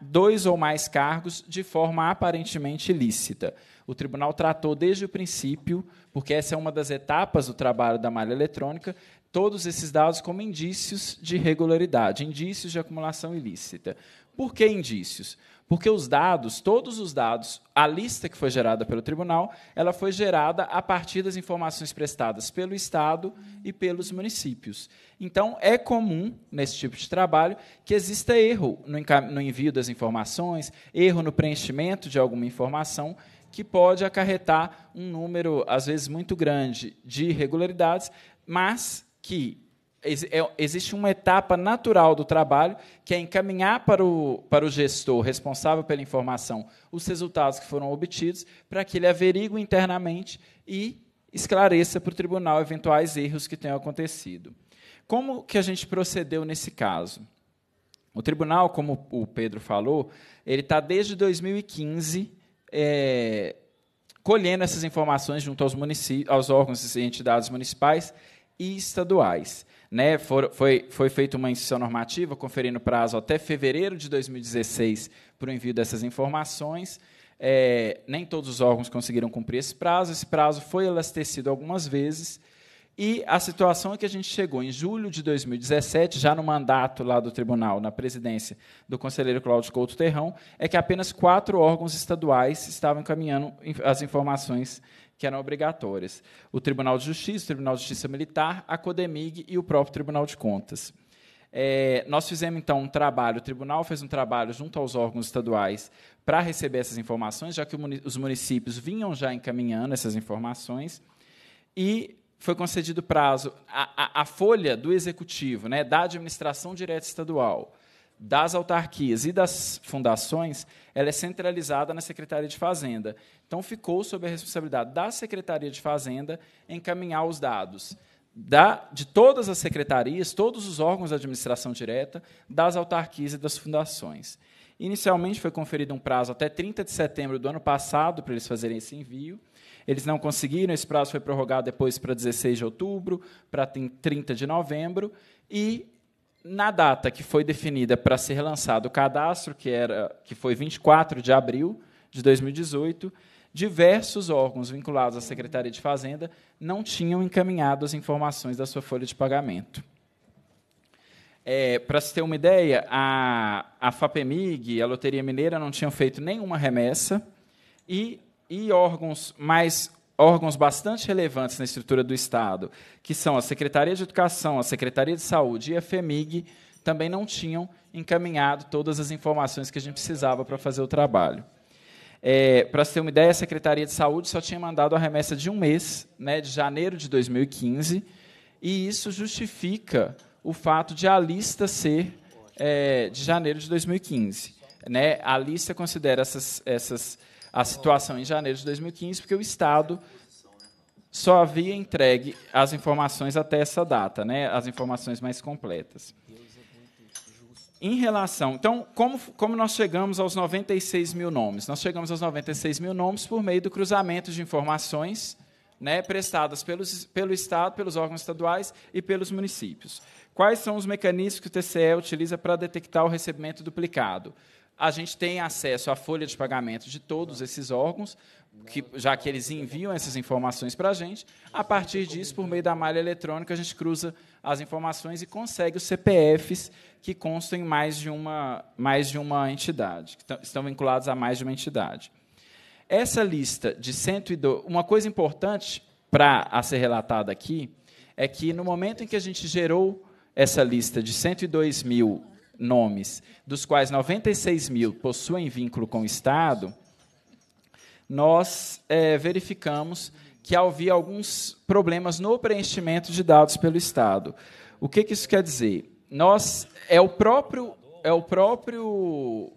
dois ou mais cargos de forma aparentemente ilícita. O tribunal tratou desde o princípio, porque essa é uma das etapas do trabalho da malha eletrônica, todos esses dados como indícios de irregularidade, indícios de acumulação ilícita. Por que indícios? Porque os dados, todos os dados, a lista que foi gerada pelo tribunal, ela foi gerada a partir das informações prestadas pelo Estado e pelos municípios. Então, é comum, nesse tipo de trabalho, que exista erro no envio das informações, erro no preenchimento de alguma informação, que pode acarretar um número, às vezes, muito grande de irregularidades, mas que é, existe uma etapa natural do trabalho, que é encaminhar para o, para o gestor responsável pela informação os resultados que foram obtidos, para que ele averigue internamente e esclareça para o tribunal eventuais erros que tenham acontecido. Como que a gente procedeu nesse caso? O tribunal, como o Pedro falou, ele está desde 2015 é, colhendo essas informações junto aos, aos órgãos e entidades municipais e estaduais. Né, for, foi, foi feita uma instituição normativa conferindo prazo até fevereiro de 2016 para o envio dessas informações. É, nem todos os órgãos conseguiram cumprir esse prazo. Esse prazo foi elastecido algumas vezes e a situação é que a gente chegou em julho de 2017, já no mandato lá do tribunal, na presidência do conselheiro Cláudio Couto Terrão, é que apenas quatro órgãos estaduais estavam encaminhando as informações que eram obrigatórias: o Tribunal de Justiça, o Tribunal de Justiça Militar, a Codemig e o próprio Tribunal de Contas. É, nós fizemos então um trabalho, o tribunal fez um trabalho junto aos órgãos estaduais para receber essas informações, já que os municípios vinham já encaminhando essas informações. E foi concedido prazo a, a, a folha do executivo, né, da administração direta estadual, das autarquias e das fundações, ela é centralizada na Secretaria de Fazenda. Então ficou sob a responsabilidade da Secretaria de Fazenda encaminhar os dados da, de todas as secretarias, todos os órgãos da administração direta, das autarquias e das fundações. Inicialmente foi conferido um prazo até 30 de setembro do ano passado para eles fazerem esse envio. Eles não conseguiram, esse prazo foi prorrogado depois para 16 de outubro, para 30 de novembro, e na data que foi definida para ser lançado o cadastro, que, era, que foi 24 de abril de 2018, diversos órgãos vinculados à Secretaria de Fazenda não tinham encaminhado as informações da sua folha de pagamento. É, para se ter uma ideia, a, a FAPEMIG a Loteria Mineira não tinham feito nenhuma remessa e e órgãos mais órgãos bastante relevantes na estrutura do Estado, que são a Secretaria de Educação, a Secretaria de Saúde e a FEMIG, também não tinham encaminhado todas as informações que a gente precisava para fazer o trabalho. É, para ter uma ideia, a Secretaria de Saúde só tinha mandado a remessa de um mês, né, de janeiro de 2015, e isso justifica o fato de a lista ser é, de janeiro de 2015. Né? A lista considera essas, essas a situação em janeiro de 2015, porque o Estado só havia entregue as informações até essa data, né, as informações mais completas. Em relação. Então, como, como nós chegamos aos 96 mil nomes? Nós chegamos aos 96 mil nomes por meio do cruzamento de informações né, prestadas pelos, pelo Estado, pelos órgãos estaduais e pelos municípios. Quais são os mecanismos que o TCE utiliza para detectar o recebimento duplicado? a gente tem acesso à folha de pagamento de todos esses órgãos, que, já que eles enviam essas informações para a gente. A partir disso, por meio da malha eletrônica, a gente cruza as informações e consegue os CPFs que constam em mais de uma, mais de uma entidade, que estão vinculados a mais de uma entidade. Essa lista de 102. Uma coisa importante para a ser relatada aqui é que, no momento em que a gente gerou essa lista de 102 mil nomes, dos quais 96 mil possuem vínculo com o Estado, nós é, verificamos que havia alguns problemas no preenchimento de dados pelo Estado. O que, que isso quer dizer? Nós é o próprio é o próprio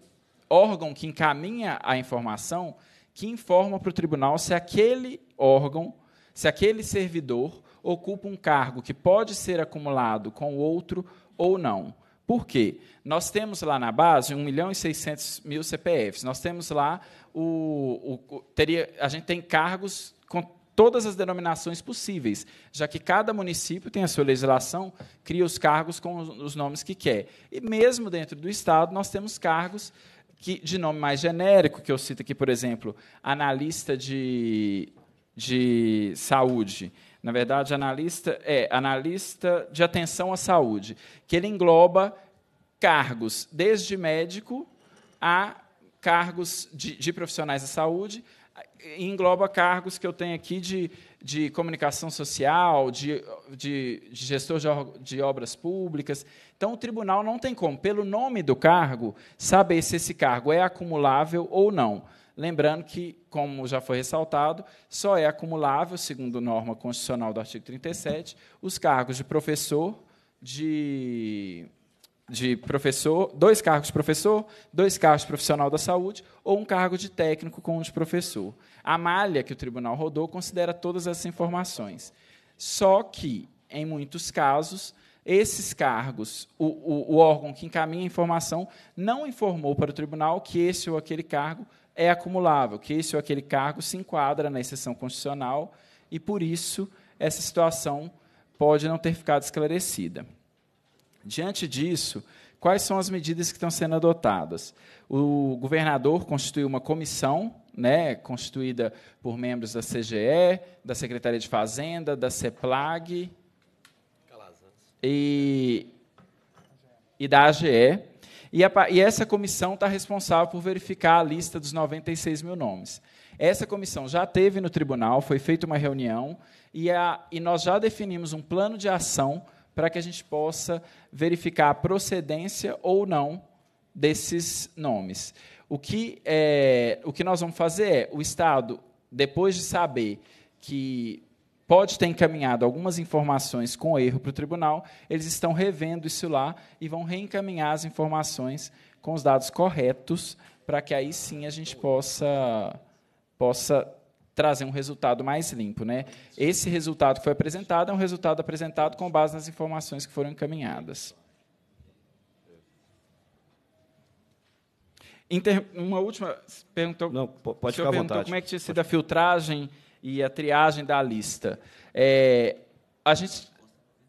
órgão que encaminha a informação que informa para o tribunal se aquele órgão, se aquele servidor ocupa um cargo que pode ser acumulado com outro ou não. Por quê? Nós temos lá na base 1 milhão e 600 mil CPFs. Nós temos lá o, o, teria, a gente tem cargos com todas as denominações possíveis, já que cada município tem a sua legislação, cria os cargos com os, os nomes que quer. E mesmo dentro do estado nós temos cargos que, de nome mais genérico, que eu cito aqui, por exemplo, analista de, de saúde na verdade, analista é analista de atenção à saúde, que ele engloba cargos desde médico a cargos de, de profissionais da saúde, engloba cargos que eu tenho aqui de, de comunicação social, de, de, de gestor de, de, obras públicas. Então, o tribunal não tem como, pelo nome do cargo, saber se esse cargo é acumulável ou não. Lembrando que, como já foi ressaltado, só é acumulável, segundo norma constitucional do artigo 37, os cargos de professor, de, de professor, dois cargos de professor, dois cargos de profissional da saúde ou um cargo de técnico com um de professor. A malha que o tribunal rodou considera todas essas informações. Só que, em muitos casos, esses cargos, o, o, o órgão que encaminha a informação não informou para o tribunal que esse ou aquele cargo é acumulável, que esse ou aquele cargo se enquadra na exceção constitucional e, por isso, essa situação pode não ter ficado esclarecida. Diante disso, quais são as medidas que estão sendo adotadas? O governador constituiu uma comissão, né, constituída por membros da CGE, da Secretaria de Fazenda, da CEPLAG e, e da AGE, e, a, e essa comissão está responsável por verificar a lista dos 96 mil nomes. Essa comissão já teve no tribunal, foi feita uma reunião e, a, e nós já definimos um plano de ação para que a gente possa verificar a procedência ou não desses nomes. O que, é, o que nós vamos fazer é o Estado, depois de saber que pode ter encaminhado algumas informações com erro para o tribunal, eles estão revendo isso lá e vão reencaminhar as informações com os dados corretos para que aí sim a gente possa possa trazer um resultado mais limpo, né? Esse resultado que foi apresentado é um resultado apresentado com base nas informações que foram encaminhadas. Inter... Uma última perguntou. Não, pode ficar à vontade. Como é que tinha sido pode... a filtragem e a triagem da lista. É, a gente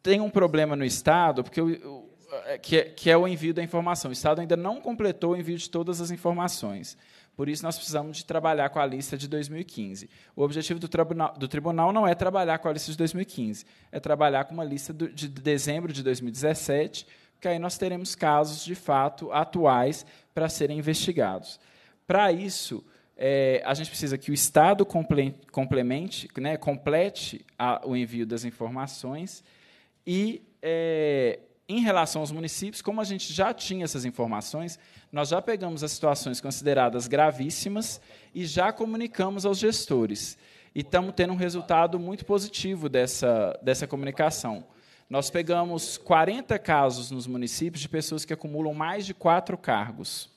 tem um problema no Estado, porque o, é, que, é, que é o envio da informação. O Estado ainda não completou o envio de todas as informações. Por isso, nós precisamos de trabalhar com a lista de 2015. O objetivo do tribunal, do tribunal não é trabalhar com a lista de 2015, é trabalhar com uma lista do, de dezembro de 2017, porque aí nós teremos casos, de fato, atuais para serem investigados. Para isso, é, a gente precisa que o Estado complemente, né, complete a, o envio das informações e, é, em relação aos municípios, como a gente já tinha essas informações, nós já pegamos as situações consideradas gravíssimas e já comunicamos aos gestores. E estamos tendo um resultado muito positivo dessa, dessa comunicação. Nós pegamos 40 casos nos municípios de pessoas que acumulam mais de quatro cargos.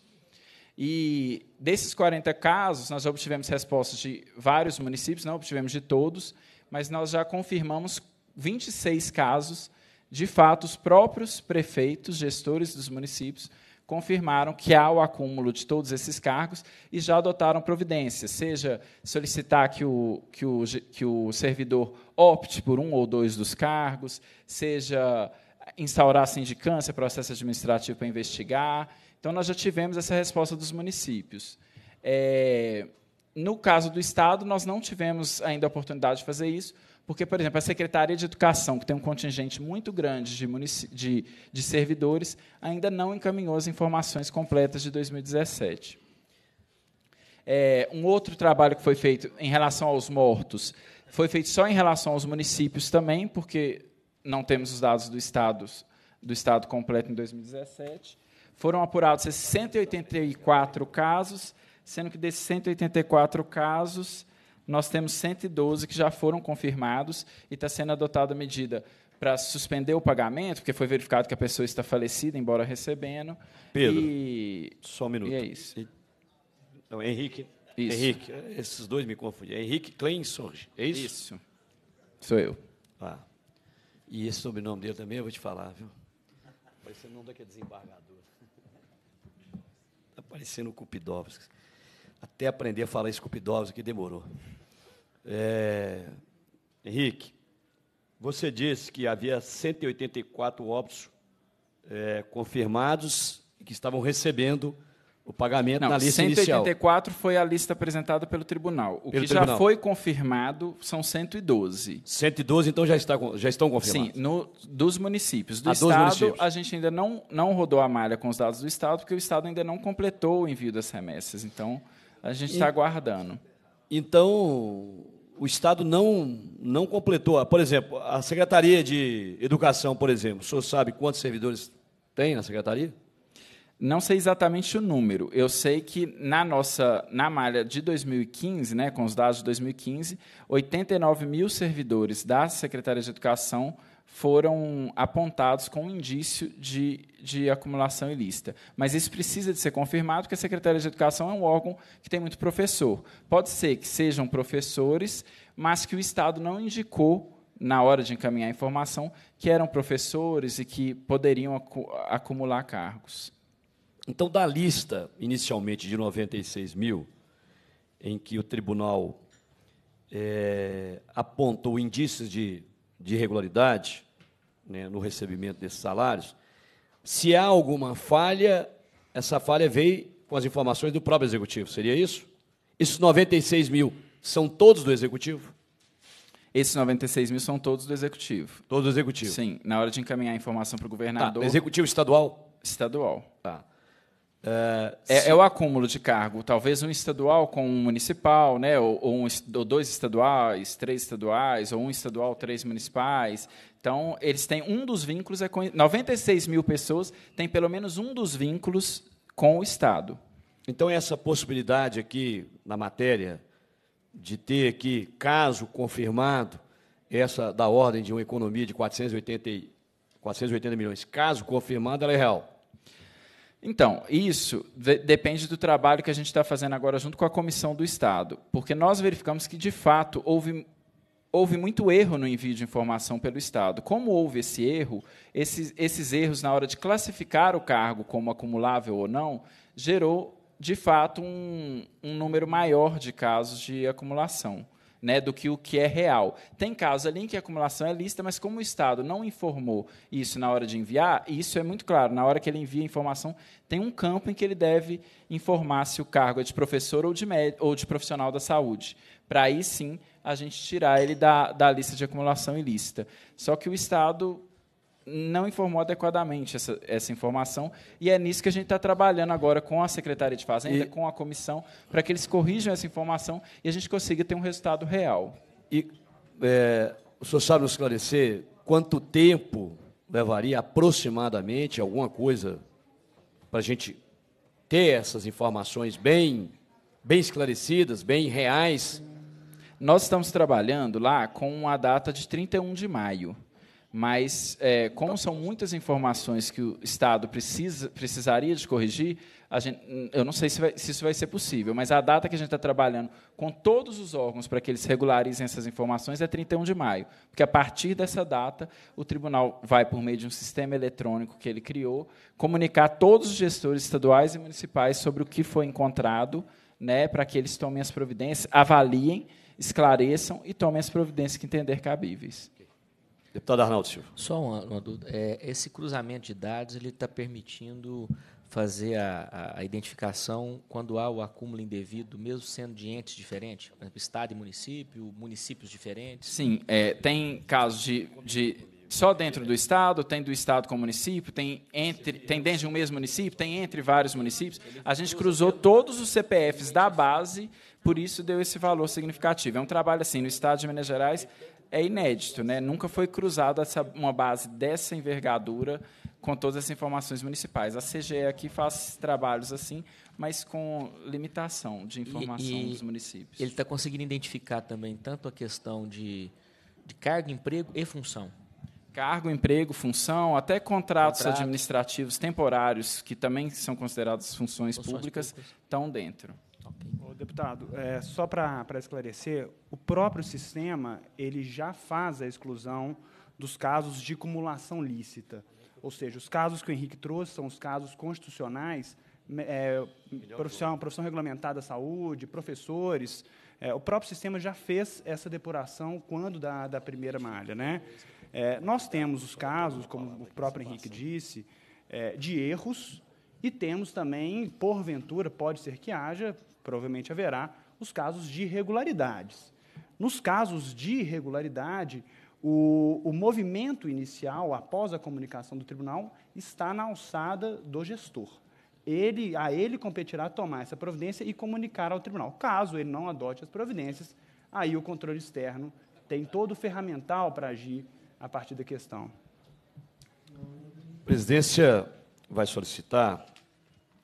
E desses 40 casos, nós já obtivemos respostas de vários municípios, não obtivemos de todos, mas nós já confirmamos 26 casos. De fato, os próprios prefeitos, gestores dos municípios, confirmaram que há o acúmulo de todos esses cargos e já adotaram providências, seja solicitar que o, que o, que o servidor opte por um ou dois dos cargos, seja instaurar sindicância, processo administrativo para investigar, então, nós já tivemos essa resposta dos municípios. É, no caso do Estado, nós não tivemos ainda a oportunidade de fazer isso, porque, por exemplo, a Secretaria de Educação, que tem um contingente muito grande de, de, de servidores, ainda não encaminhou as informações completas de 2017. É, um outro trabalho que foi feito em relação aos mortos foi feito só em relação aos municípios também, porque não temos os dados do Estado, do estado completo em 2017 foram apurados 184 casos, sendo que desses 184 casos, nós temos 112 que já foram confirmados e está sendo adotada a medida para suspender o pagamento, porque foi verificado que a pessoa está falecida, embora recebendo. Pedro, e... só um minuto. E é isso. E... Não, Henrique. Isso. Henrique, esses dois me confundem. Henrique Kleinsorge, é isso? Isso. Sou eu. Ah. E esse sobrenome dele também eu vou te falar, viu? Parece ser o nome daquele desembargador parecendo o Kupidovski. Até aprender a falar esse que demorou. É, Henrique, você disse que havia 184 óbitos é, confirmados e que estavam recebendo o pagamento Não, na lista 184 inicial. foi a lista apresentada pelo tribunal. O pelo que tribunal. já foi confirmado são 112. 112, então, já, está, já estão confirmados? Sim, no, dos municípios. Do a Estado, municípios. a gente ainda não, não rodou a malha com os dados do Estado, porque o Estado ainda não completou o envio das remessas. Então, a gente está aguardando. Então, o Estado não, não completou. Ah, por exemplo, a Secretaria de Educação, por exemplo, o senhor sabe quantos servidores tem na Secretaria? Não sei exatamente o número. Eu sei que na nossa na malha de 2015, né, com os dados de 2015, 89 mil servidores da Secretaria de Educação foram apontados com indício de, de acumulação ilícita. Mas isso precisa de ser confirmado, porque a Secretaria de Educação é um órgão que tem muito professor. Pode ser que sejam professores, mas que o Estado não indicou na hora de encaminhar a informação que eram professores e que poderiam acumular cargos. Então, da lista inicialmente de 96 mil, em que o tribunal é, apontou indícios de, de irregularidade né, no recebimento desses salários, se há alguma falha, essa falha veio com as informações do próprio executivo. Seria isso? Esses 96 mil são todos do executivo? Esses 96 mil são todos do executivo. Todos do executivo? Sim. Na hora de encaminhar a informação para o tá, governador. Tá, executivo estadual? Estadual. Tá é, é, o acúmulo de cargo, talvez um estadual com um municipal, né? ou, ou, um, ou, dois estaduais, três estaduais, ou um estadual, três municipais. Então, eles têm um dos vínculos, é com, 96 mil pessoas têm pelo menos um dos vínculos com o Estado. Então, essa possibilidade aqui na matéria de ter aqui, caso confirmado, essa da ordem de uma economia de 480, 480 milhões, caso confirmado, ela é real. Então, isso depende do trabalho que a gente está fazendo agora junto com a Comissão do Estado, porque nós verificamos que, de fato, houve houve muito erro no envio de informação pelo Estado. Como houve esse erro, esses, esses, erros na hora de classificar o cargo como acumulável ou não, gerou, de fato, um, um número maior de casos de acumulação né, do que o que é real. Tem casos ali em que a acumulação é lícita, mas como o Estado não informou isso na hora de enviar, isso é muito claro. Na hora que ele envia a informação, tem um campo em que ele deve informar se o cargo é de professor ou de, ou de profissional da saúde. Para aí sim a gente tirar ele da, da lista de acumulação ilícita. Só que o Estado não informou adequadamente essa, essa informação, e é nisso que a gente está trabalhando agora com a Secretaria de Fazenda, e... com a comissão, para que eles corrijam essa informação e a gente consiga ter um resultado real. E é, o senhor sabe nos esclarecer quanto tempo levaria aproximadamente alguma coisa para a gente ter essas informações bem, bem esclarecidas, bem reais? Nós estamos trabalhando lá com a data de 31 de maio. Mas, é, como são muitas informações que o Estado precisa, precisaria de corrigir, gente, eu não sei se, vai, se, isso vai ser possível, mas a data que a gente está trabalhando com todos os órgãos para que eles regularizem essas informações é 31 de maio, porque a partir dessa data o tribunal vai, por meio de um sistema eletrônico que ele criou, comunicar todos os gestores estaduais e municipais sobre o que foi encontrado, né, para que eles tomem as providências, avaliem, esclareçam e tomem as providências que entender cabíveis. Deputado Arnaldo Silva. Só uma, uma dúvida. É, esse cruzamento de dados ele está permitindo fazer a, a, identificação quando há o acúmulo indevido, mesmo sendo de entes diferentes? Por exemplo, estado e município, municípios diferentes? Sim, é, tem casos de, de só dentro do estado, tem do estado com município, tem entre, tem dentro de um mesmo município, tem entre vários municípios. A gente cruzou todos os CPFs da base, por isso deu esse valor significativo. É um trabalho assim no estado de Minas Gerais, é inédito, né? Nunca foi cruzada uma base dessa envergadura com todas as informações municipais. A CGE aqui faz trabalhos assim, mas com limitação de informação e, e dos municípios. Ele está conseguindo identificar também tanto a questão de, de cargo, emprego e função. Cargo, emprego, função, até contratos Contrato. administrativos temporários, que também são considerados funções, funções públicas, estão dentro. Ô, deputado, é, só para esclarecer, o próprio sistema ele já faz a exclusão dos casos de cumulação lícita. Ou seja, os casos que o Henrique trouxe são os casos constitucionais, é, profissão, profissão regulamentada da saúde, professores. É, o próprio sistema já fez essa depuração quando da, da primeira malha. Né? É, nós temos os casos, como o próprio Henrique disse, é, de erros e temos também, porventura, pode ser que haja, provavelmente haverá os casos de irregularidades. Nos casos de irregularidade, o, o movimento inicial, após a comunicação do tribunal, está na alçada do gestor. Ele, a ele competirá tomar essa providência e comunicar ao tribunal. Caso ele não adote as providências, aí o controle externo tem todo o ferramental para agir a partir da questão. A presidência vai solicitar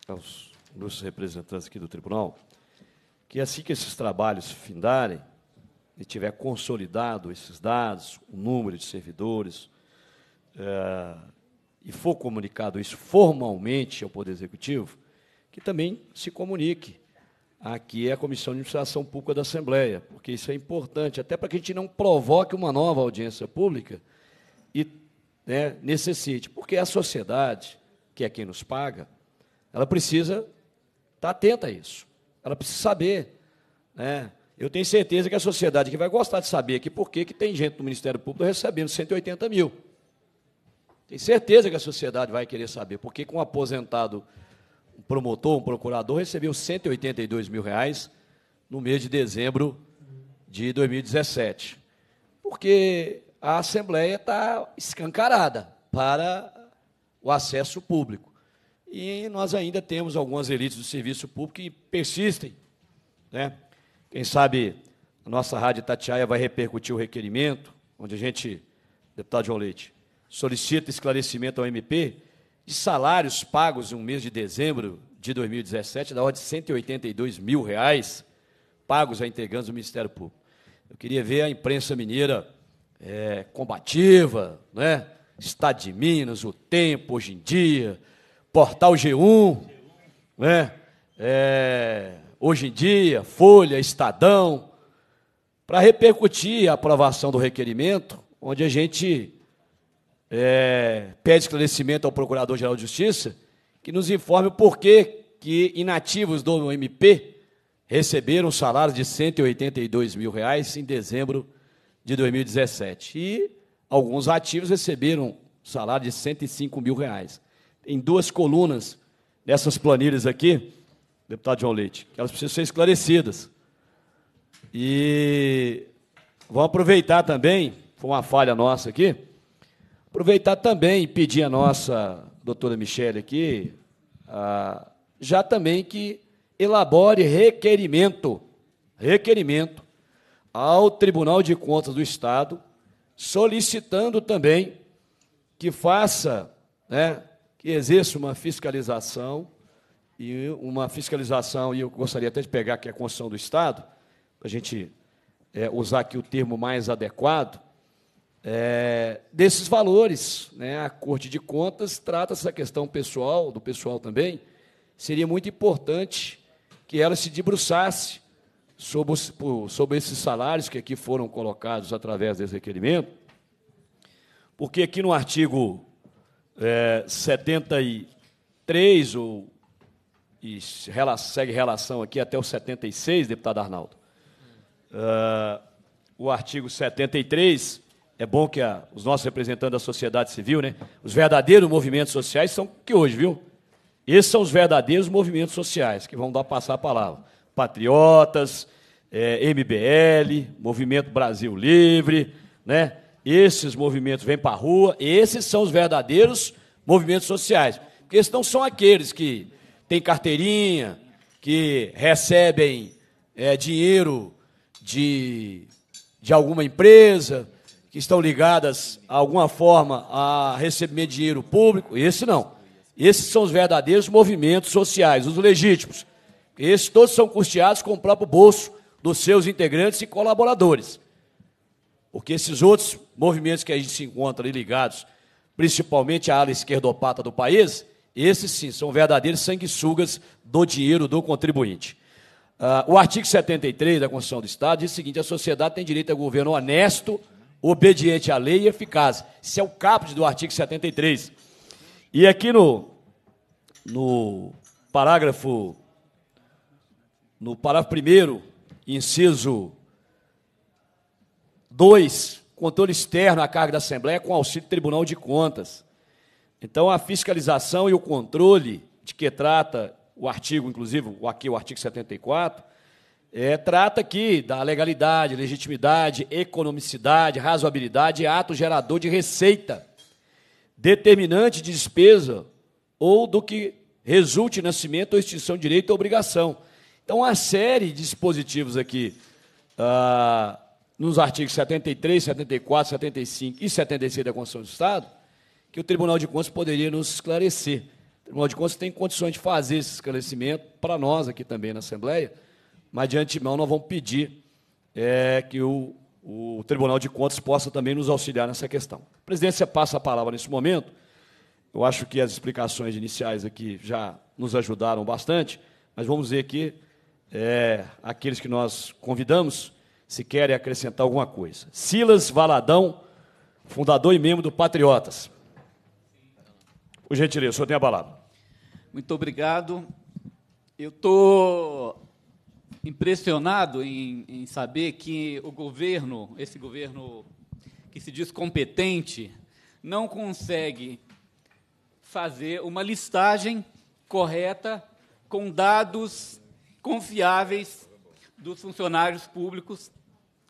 aos nossos representantes aqui do tribunal que assim que esses trabalhos findarem, e tiver consolidado esses dados, o número de servidores, é, e for comunicado isso formalmente ao Poder Executivo, que também se comunique aqui à é Comissão de Administração Pública da Assembleia, porque isso é importante, até para que a gente não provoque uma nova audiência pública e né, necessite, porque a sociedade, que é quem nos paga, ela precisa estar atenta a isso. Ela precisa saber. Né? Eu tenho certeza que a sociedade que vai gostar de saber aqui por que tem gente do Ministério Público recebendo 180 mil. Tenho certeza que a sociedade vai querer saber por que um aposentado, um promotor, um procurador recebeu 182 mil reais no mês de dezembro de 2017. Porque a Assembleia está escancarada para o acesso público. E nós ainda temos algumas elites do serviço público que persistem. Né? Quem sabe a nossa rádio Tatiaia vai repercutir o requerimento, onde a gente, deputado João Leite, solicita esclarecimento ao MP de salários pagos em um mês de dezembro de 2017, da ordem de 182 mil reais, pagos a integrantes do Ministério Público. Eu queria ver a imprensa mineira é, combativa, né? Estado de Minas, o tempo, hoje em dia, Portal G1, né? É, hoje em dia, Folha, Estadão, para repercutir a aprovação do requerimento, onde a gente é, pede esclarecimento ao Procurador-Geral de Justiça que nos informe o porquê que inativos do MP receberam um salário de 182 mil reais em dezembro de 2017. E alguns ativos receberam salário de 105 mil reais em duas colunas nessas planilhas aqui, deputado João Leite, que elas precisam ser esclarecidas. E vou aproveitar também, foi uma falha nossa aqui, aproveitar também e pedir à nossa doutora Michele aqui, ah, já também que elabore requerimento, requerimento ao Tribunal de Contas do Estado, solicitando também que faça, né, que exerça uma fiscalização, e uma fiscalização, e eu gostaria até de pegar aqui a Constituição do Estado, para a gente é, usar aqui o termo mais adequado, é, desses valores. Né? A Corte de Contas trata essa questão pessoal, do pessoal também. Seria muito importante que ela se debruçasse sobre, os, sobre esses salários que aqui foram colocados através desse requerimento, porque aqui no artigo é, 73, ou, e segue relação aqui até o 76, deputado Arnaldo, é, o artigo 73, é bom que a, os nossos representantes da sociedade civil, né, os verdadeiros movimentos sociais são que hoje, viu? Esses são os verdadeiros movimentos sociais, que vão dar passar a palavra. Patriotas, é, MBL, Movimento Brasil Livre, né? Esses movimentos vêm para a rua, esses são os verdadeiros movimentos sociais. Porque esses não são aqueles que têm carteirinha, que recebem é, dinheiro de, de alguma empresa, que estão ligadas, a alguma forma, a recebimento de dinheiro público. Esse não. Esses são os verdadeiros movimentos sociais, os legítimos. Esses todos são custeados com o próprio bolso dos seus integrantes e colaboradores. Porque esses outros movimentos que a gente se encontra ligados, principalmente à ala esquerdopata do país, esses sim são verdadeiros sanguessugas do dinheiro do contribuinte. Uh, o artigo 73 da Constituição do Estado diz o seguinte: a sociedade tem direito a governo honesto, obediente à lei e eficaz. Isso é o caput do artigo 73. E aqui no, no parágrafo no parágrafo 1, inciso 2, controle externo à carga da Assembleia com auxílio do Tribunal de Contas. Então, a fiscalização e o controle de que trata o artigo, inclusive aqui o artigo 74, é, trata aqui da legalidade, legitimidade, economicidade, razoabilidade e ato gerador de receita, determinante de despesa ou do que resulte em nascimento ou extinção de direito ou obrigação. Então, há série de dispositivos aqui ah, nos artigos 73, 74, 75 e 76 da Constituição do Estado, que o Tribunal de Contas poderia nos esclarecer. O Tribunal de Contas tem condições de fazer esse esclarecimento para nós aqui também na Assembleia, mas de antemão nós vamos pedir é, que o, o Tribunal de Contas possa também nos auxiliar nessa questão. A presidência passa a palavra nesse momento. Eu acho que as explicações iniciais aqui já nos ajudaram bastante, mas vamos ver aqui é, aqueles que nós convidamos se querem acrescentar alguma coisa. Silas Valadão, fundador e membro do Patriotas. Por gentileza, o senhor tem a palavra. Muito obrigado. Eu estou impressionado em, em saber que o governo, esse governo que se diz competente, não consegue fazer uma listagem correta com dados confiáveis dos funcionários públicos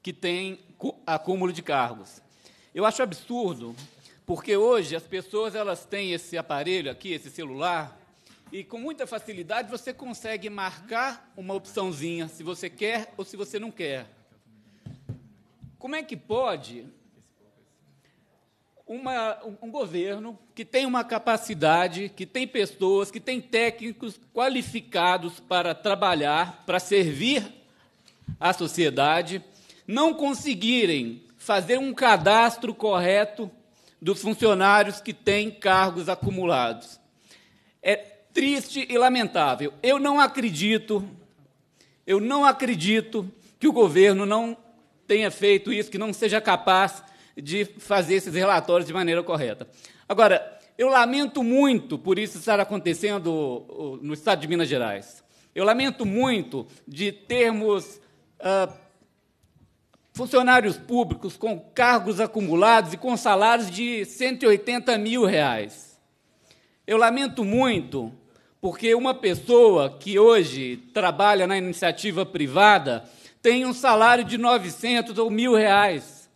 que tem acúmulo de cargos. Eu acho absurdo, porque hoje as pessoas elas têm esse aparelho aqui, esse celular, e com muita facilidade você consegue marcar uma opçãozinha, se você quer ou se você não quer. Como é que pode uma, um governo que tem uma capacidade, que tem pessoas, que tem técnicos qualificados para trabalhar, para servir à sociedade, não conseguirem fazer um cadastro correto dos funcionários que têm cargos acumulados. É triste e lamentável. Eu não acredito, eu não acredito que o governo não tenha feito isso, que não seja capaz de fazer esses relatórios de maneira correta. Agora, eu lamento muito por isso estar acontecendo uh, uh, no estado de Minas Gerais. Eu lamento muito de termos uh, funcionários públicos com cargos acumulados e com salários de 180 mil reais. Eu lamento muito, porque uma pessoa que hoje trabalha na iniciativa privada tem um salário de 900 ou mil reais.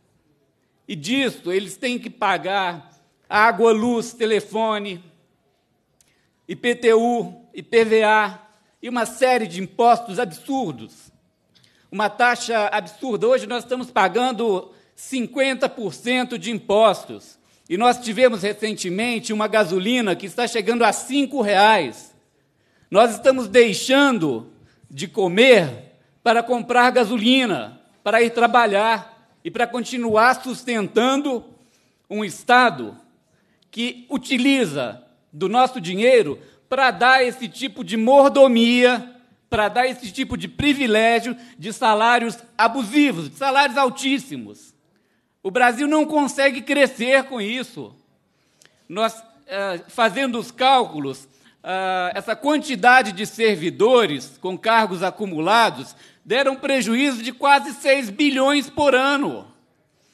E disso eles têm que pagar água, luz, telefone, IPTU, IPVA e uma série de impostos absurdos uma taxa absurda. Hoje nós estamos pagando 50% de impostos. E nós tivemos recentemente uma gasolina que está chegando a R$ reais. Nós estamos deixando de comer para comprar gasolina, para ir trabalhar e para continuar sustentando um Estado que utiliza do nosso dinheiro para dar esse tipo de mordomia para dar esse tipo de privilégio de salários abusivos, de salários altíssimos. O Brasil não consegue crescer com isso. Nós, eh, fazendo os cálculos, eh, essa quantidade de servidores com cargos acumulados deram prejuízo de quase 6 bilhões por ano.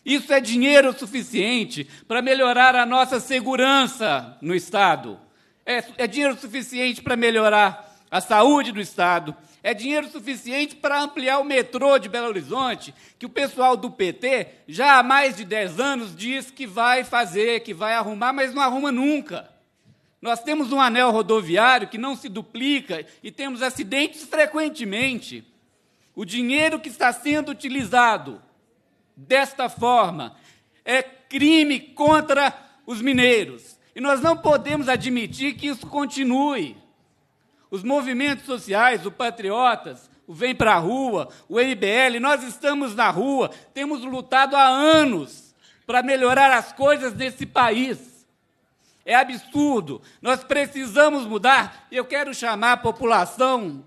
Isso é dinheiro suficiente para melhorar a nossa segurança no Estado. É, é dinheiro suficiente para melhorar a saúde do Estado. É dinheiro suficiente para ampliar o metrô de Belo Horizonte, que o pessoal do PT já há mais de 10 anos diz que vai fazer, que vai arrumar, mas não arruma nunca. Nós temos um anel rodoviário que não se duplica e temos acidentes frequentemente. O dinheiro que está sendo utilizado desta forma é crime contra os mineiros. E nós não podemos admitir que isso continue os movimentos sociais, o Patriotas, o Vem Pra Rua, o MBL, nós estamos na rua, temos lutado há anos para melhorar as coisas nesse país. É absurdo. Nós precisamos mudar. Eu quero chamar a população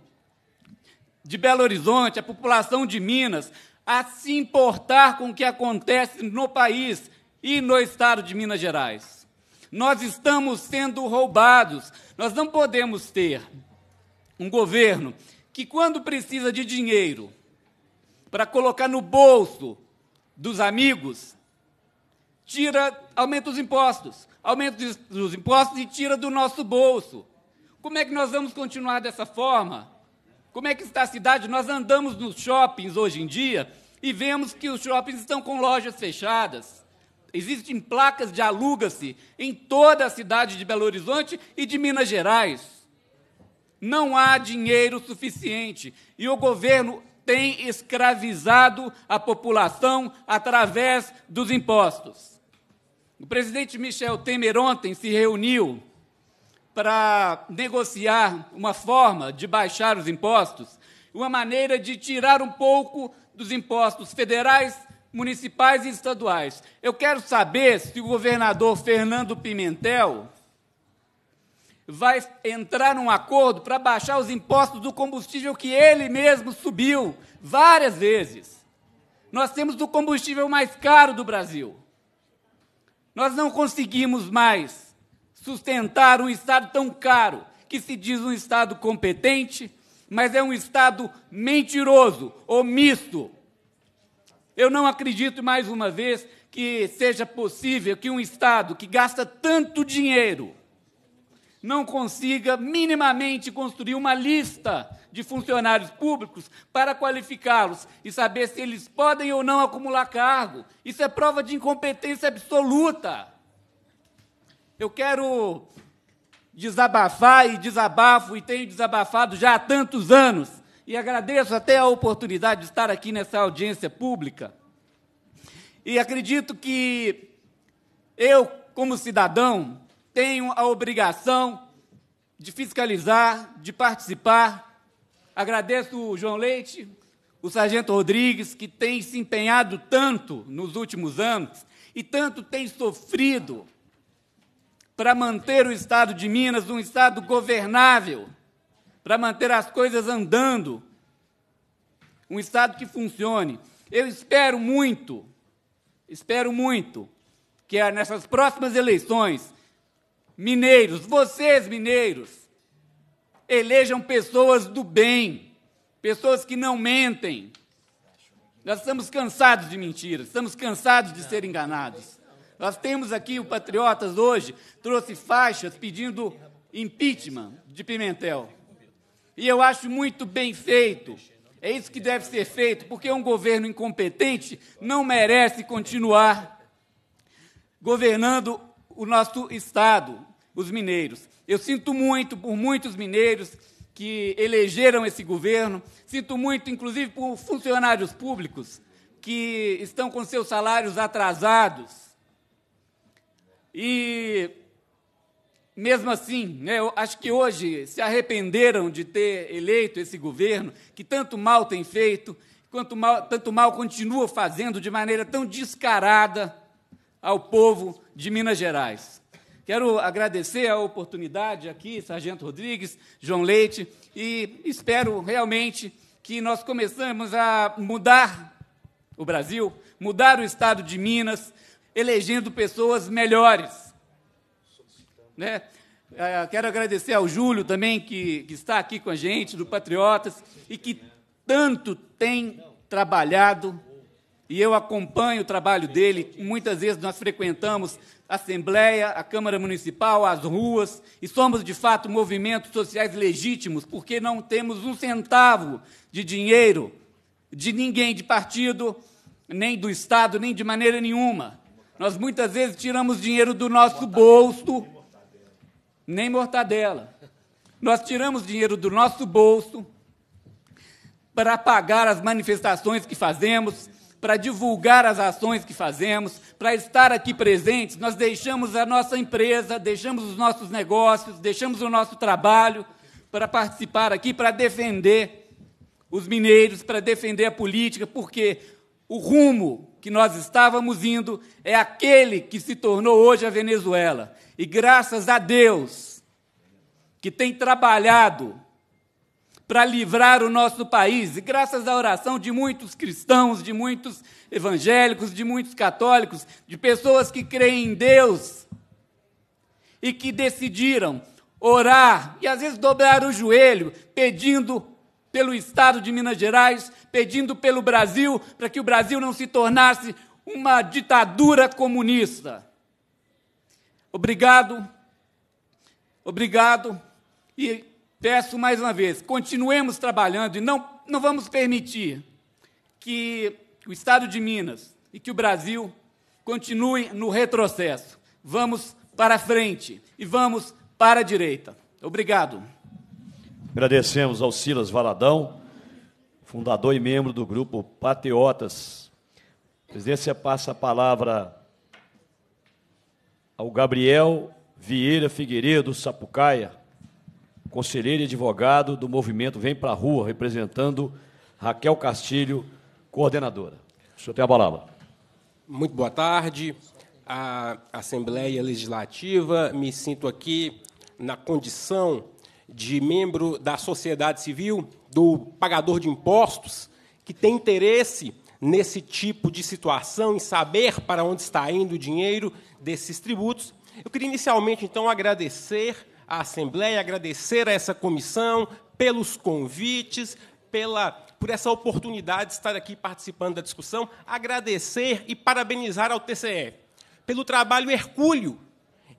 de Belo Horizonte, a população de Minas, a se importar com o que acontece no país e no estado de Minas Gerais. Nós estamos sendo roubados. Nós não podemos ter um governo que, quando precisa de dinheiro para colocar no bolso dos amigos, tira, aumenta os impostos, aumenta os impostos e tira do nosso bolso. Como é que nós vamos continuar dessa forma? Como é que está a cidade? Nós andamos nos shoppings hoje em dia e vemos que os shoppings estão com lojas fechadas. Existem placas de aluga-se em toda a cidade de Belo Horizonte e de Minas Gerais. Não há dinheiro suficiente e o governo tem escravizado a população através dos impostos. O presidente Michel Temer ontem se reuniu para negociar uma forma de baixar os impostos, uma maneira de tirar um pouco dos impostos federais, municipais e estaduais. Eu quero saber se o governador Fernando Pimentel vai entrar num acordo para baixar os impostos do combustível que ele mesmo subiu várias vezes. Nós temos o combustível mais caro do Brasil. Nós não conseguimos mais sustentar um Estado tão caro, que se diz um Estado competente, mas é um Estado mentiroso, omisso. Eu não acredito, mais uma vez, que seja possível que um Estado que gasta tanto dinheiro não consiga minimamente construir uma lista de funcionários públicos para qualificá-los e saber se eles podem ou não acumular cargo. Isso é prova de incompetência absoluta. Eu quero desabafar e desabafo e tenho desabafado já há tantos anos e agradeço até a oportunidade de estar aqui nessa audiência pública. E acredito que eu, como cidadão, tenho a obrigação de fiscalizar, de participar. Agradeço o João Leite, o Sargento Rodrigues, que tem se empenhado tanto nos últimos anos e tanto tem sofrido para manter o Estado de Minas um Estado governável, para manter as coisas andando, um Estado que funcione. Eu espero muito, espero muito que eh, nessas próximas eleições Mineiros, vocês mineiros, elejam pessoas do bem, pessoas que não mentem. Nós estamos cansados de mentiras, estamos cansados de ser enganados. Nós temos aqui o Patriotas hoje, trouxe faixas pedindo impeachment de Pimentel. E eu acho muito bem feito. É isso que deve ser feito, porque um governo incompetente não merece continuar governando o nosso Estado, os mineiros. Eu sinto muito por muitos mineiros que elegeram esse governo, sinto muito, inclusive, por funcionários públicos que estão com seus salários atrasados. E, mesmo assim, né, eu acho que hoje se arrependeram de ter eleito esse governo, que tanto mal tem feito, quanto mal, tanto mal continua fazendo de maneira tão descarada ao povo de Minas Gerais. Quero agradecer a oportunidade aqui, Sargento Rodrigues, João Leite, e espero realmente que nós começamos a mudar o Brasil, mudar o estado de Minas, elegendo pessoas melhores. Né? É, quero agradecer ao Júlio também, que, que está aqui com a gente, do Patriotas, e que tanto tem trabalhado e eu acompanho o trabalho dele. Muitas vezes nós frequentamos a Assembleia, a Câmara Municipal, as ruas, e somos, de fato, movimentos sociais legítimos, porque não temos um centavo de dinheiro de ninguém, de partido, nem do Estado, nem de maneira nenhuma. Nós muitas vezes tiramos dinheiro do nosso bolso, nem mortadela. Nós tiramos dinheiro do nosso bolso para pagar as manifestações que fazemos, para divulgar as ações que fazemos, para estar aqui presentes, nós deixamos a nossa empresa, deixamos os nossos negócios, deixamos o nosso trabalho para participar aqui, para defender os mineiros, para defender a política, porque o rumo que nós estávamos indo é aquele que se tornou hoje a Venezuela. E graças a Deus, que tem trabalhado para livrar o nosso país. E graças à oração de muitos cristãos, de muitos evangélicos, de muitos católicos, de pessoas que creem em Deus e que decidiram orar e às vezes dobrar o joelho pedindo pelo estado de Minas Gerais, pedindo pelo Brasil, para que o Brasil não se tornasse uma ditadura comunista. Obrigado. Obrigado. E Peço mais uma vez, continuemos trabalhando e não, não vamos permitir que o Estado de Minas e que o Brasil continue no retrocesso. Vamos para frente e vamos para a direita. Obrigado. Agradecemos ao Silas Valadão, fundador e membro do grupo Patriotas. A presidência passa a palavra ao Gabriel Vieira Figueiredo, Sapucaia conselheiro e advogado do movimento Vem para a Rua, representando Raquel Castilho, coordenadora. O senhor tem a palavra. Muito boa tarde. à Assembleia Legislativa, me sinto aqui na condição de membro da sociedade civil, do pagador de impostos, que tem interesse nesse tipo de situação, em saber para onde está indo o dinheiro desses tributos. Eu queria inicialmente, então, agradecer à Assembleia, agradecer a essa comissão pelos convites, pela, por essa oportunidade de estar aqui participando da discussão, agradecer e parabenizar ao TCE pelo trabalho hercúleo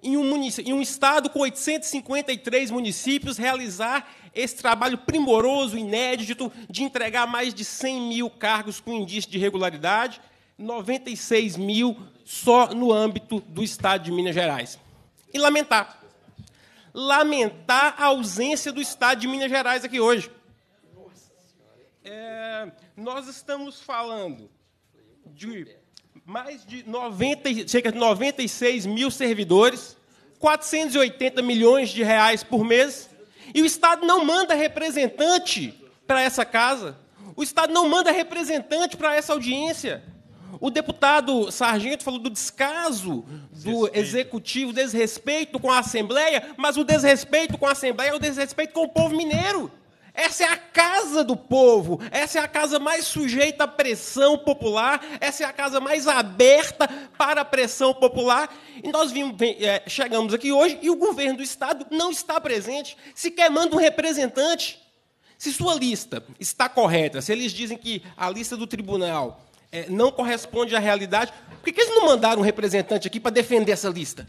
em um, em um estado com 853 municípios, realizar esse trabalho primoroso, inédito, de entregar mais de 100 mil cargos com indício de regularidade, 96 mil só no âmbito do estado de Minas Gerais. E lamentar lamentar a ausência do Estado de Minas Gerais aqui hoje. É, nós estamos falando de mais de 90, cerca de 96 mil servidores, 480 milhões de reais por mês, e o Estado não manda representante para essa casa, o Estado não manda representante para essa audiência. O deputado Sargento falou do descaso do executivo, desrespeito com a Assembleia, mas o desrespeito com a Assembleia é o desrespeito com o povo mineiro. Essa é a casa do povo, essa é a casa mais sujeita à pressão popular, essa é a casa mais aberta para a pressão popular. E nós vimos, é, chegamos aqui hoje e o governo do Estado não está presente, sequer manda um representante. Se sua lista está correta, se eles dizem que a lista do tribunal é, não corresponde à realidade. Por que, eles não mandaram um representante aqui para defender essa lista?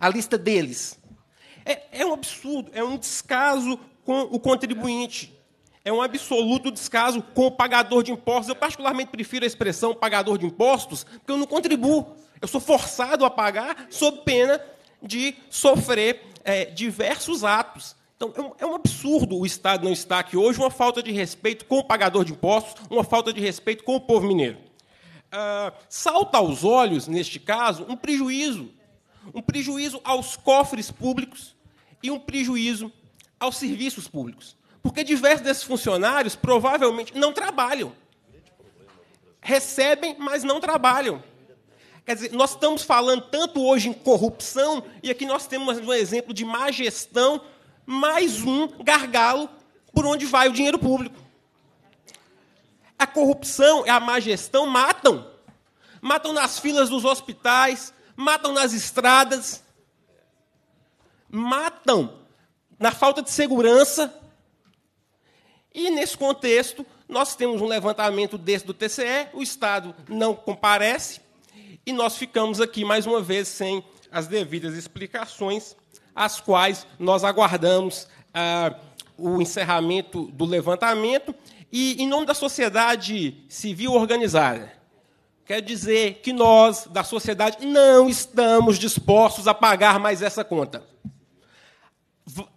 A lista deles. É, é um absurdo, é um descaso com o contribuinte. É um absoluto descaso com o pagador de impostos. Eu, particularmente, prefiro a expressão pagador de impostos, porque eu não contribuo. Eu sou forçado a pagar sob pena de sofrer é, diversos atos. Então, é um, é absurdo o Estado não estar aqui hoje, uma falta de respeito com o pagador de impostos, uma falta de respeito com o povo mineiro. Ah, salta aos olhos, neste caso, um prejuízo. Um prejuízo aos cofres públicos e um prejuízo aos serviços públicos. Porque diversos desses funcionários provavelmente não trabalham. Recebem, mas não trabalham. Quer dizer, nós estamos falando tanto hoje em corrupção, e aqui nós temos um exemplo de má gestão, mais um gargalo por onde vai o dinheiro público. A corrupção e a má gestão matam. Matam nas filas dos hospitais, matam nas estradas, matam na falta de segurança. E, nesse contexto, nós temos um levantamento desse do TCE, o Estado não comparece, e nós ficamos aqui, mais uma vez, sem as devidas explicações, as quais nós aguardamos ah, o encerramento do levantamento e em nome da sociedade civil organizada. Quer dizer que nós, da sociedade, não estamos dispostos a pagar mais essa conta.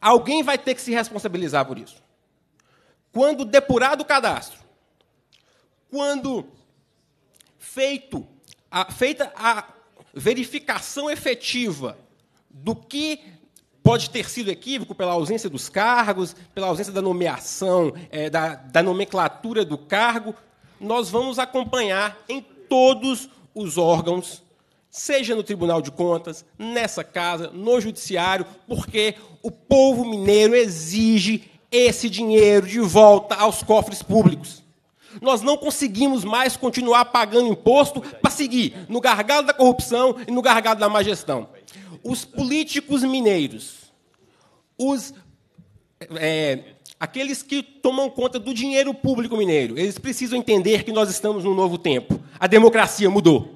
Alguém vai ter que se responsabilizar por isso. Quando depurado o cadastro, quando feito a, feita a verificação efetiva do que pode ter sido equívoco pela ausência dos cargos, pela ausência da nomeação, é, da, da nomenclatura do cargo. Nós vamos acompanhar em todos os órgãos seja no Tribunal de Contas, nessa casa, no Judiciário, porque o povo mineiro exige esse dinheiro de volta aos cofres públicos. Nós não conseguimos mais continuar pagando imposto para seguir no gargalo da corrupção e no gargalo da má gestão. Os políticos mineiros, os é, aqueles que tomam conta do dinheiro público mineiro, eles precisam entender que nós estamos num novo tempo. A democracia mudou.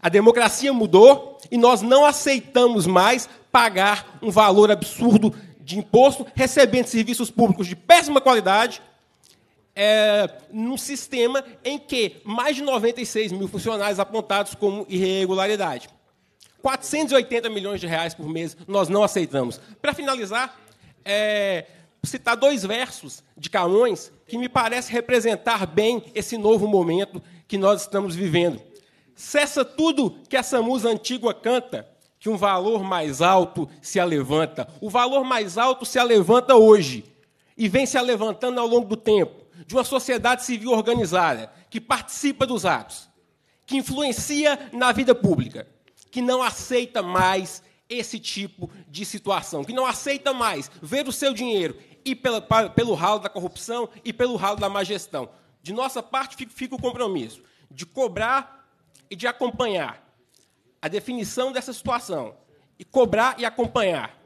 A democracia mudou e nós não aceitamos mais pagar um valor absurdo de imposto, recebendo serviços públicos de péssima qualidade, é, num sistema em que mais de 96 mil funcionários apontados como irregularidade. 480 milhões de reais por mês, nós não aceitamos. Para finalizar, é, citar dois versos de Camões que me parece representar bem esse novo momento que nós estamos vivendo. Cessa tudo que essa musa antiga canta, que um valor mais alto se alevanta. O valor mais alto se alevanta hoje e vem se alevantando ao longo do tempo de uma sociedade civil organizada que participa dos atos, que influencia na vida pública que não aceita mais esse tipo de situação, que não aceita mais ver o seu dinheiro e pelo ralo da corrupção e pelo ralo da má gestão. De nossa parte, fica o compromisso de cobrar e de acompanhar a definição dessa situação, e cobrar e acompanhar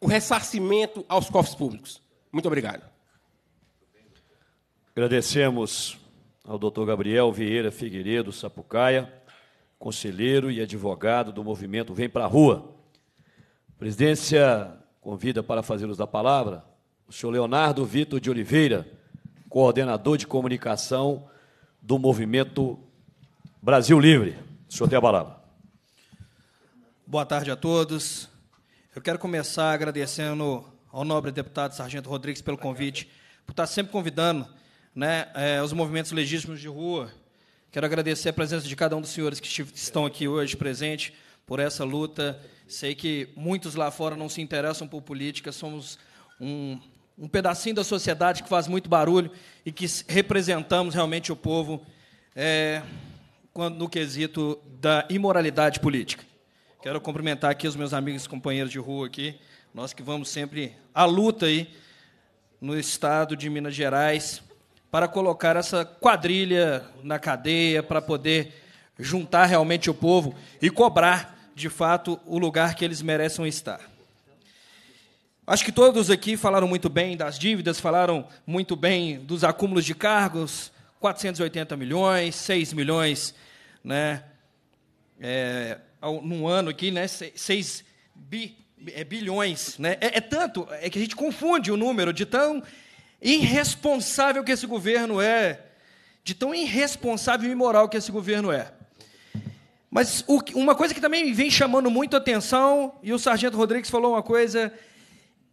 o ressarcimento aos cofres públicos. Muito obrigado. Agradecemos ao doutor Gabriel Vieira Figueiredo Sapucaia conselheiro e advogado do movimento Vem para a Rua. A presidência convida para fazer uso da palavra o senhor Leonardo Vitor de Oliveira, coordenador de comunicação do movimento Brasil Livre. O senhor tem a palavra. Boa tarde a todos. Eu quero começar agradecendo ao nobre deputado Sargento Rodrigues pelo convite, por estar sempre convidando né, eh, os movimentos legítimos de rua Quero agradecer a presença de cada um dos senhores que estão aqui hoje presente por essa luta. Sei que muitos lá fora não se interessam por política, somos um, um pedacinho da sociedade que faz muito barulho e que representamos realmente o povo é, no quesito da imoralidade política. Quero cumprimentar aqui os meus amigos e companheiros de rua aqui, nós que vamos sempre à luta aí no estado de Minas Gerais para colocar essa quadrilha na cadeia, para poder juntar realmente o povo e cobrar, de fato, o lugar que eles merecem estar. Acho que todos aqui falaram muito bem das dívidas, falaram muito bem dos acúmulos de cargos, 480 milhões, 6 milhões, né? É, num ano aqui, né? 6 bi, é, bilhões, né? É, é, tanto, é que a gente confunde o número de tão irresponsável que esse governo é, de tão irresponsável e imoral que esse governo é. Mas o, uma coisa que também vem chamando muito atenção, e o Sargento Rodrigues falou uma coisa,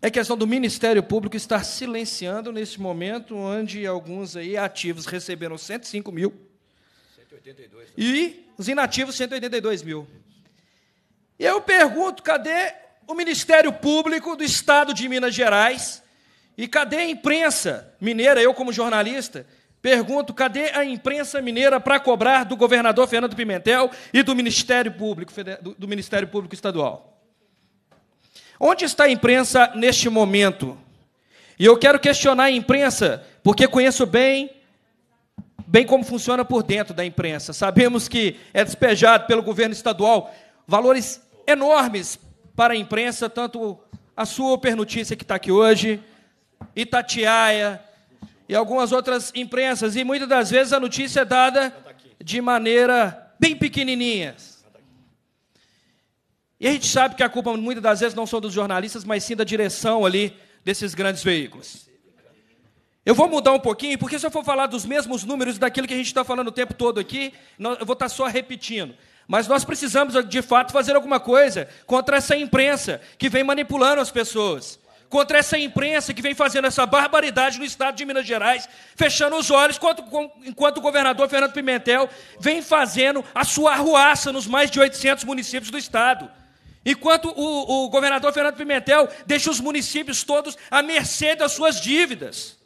é a questão do Ministério Público estar silenciando nesse momento, onde alguns aí ativos receberam 105 mil 182, né? e os inativos 182 mil. E eu pergunto, cadê o Ministério Público do Estado de Minas Gerais, e cadê a imprensa mineira? Eu, como jornalista, pergunto: cadê a imprensa mineira para cobrar do governador Fernando Pimentel e do Ministério Público, do Ministério Público Estadual? Onde está a imprensa neste momento? E eu quero questionar a imprensa, porque conheço bem bem como funciona por dentro da imprensa. Sabemos que é despejado pelo governo estadual valores enormes para a imprensa, tanto a super notícia que está aqui hoje, Itatiaia e algumas outras imprensas. E muitas das vezes a notícia é dada de maneira bem pequenininha. E a gente sabe que a culpa muitas das vezes não são dos jornalistas, mas sim da direção ali desses grandes veículos. Eu vou mudar um pouquinho, porque se eu for falar dos mesmos números daquilo que a gente está falando o tempo todo aqui, eu vou estar tá só repetindo. Mas nós precisamos, de fato, fazer alguma coisa contra essa imprensa que vem manipulando as pessoas, contra essa imprensa que vem fazendo essa barbaridade no estado de Minas Gerais, fechando os olhos, enquanto, enquanto o governador Fernando Pimentel vem fazendo a sua arruaça nos mais de 800 municípios do estado. Enquanto o, o governador Fernando Pimentel deixa os municípios todos à mercê das suas dívidas.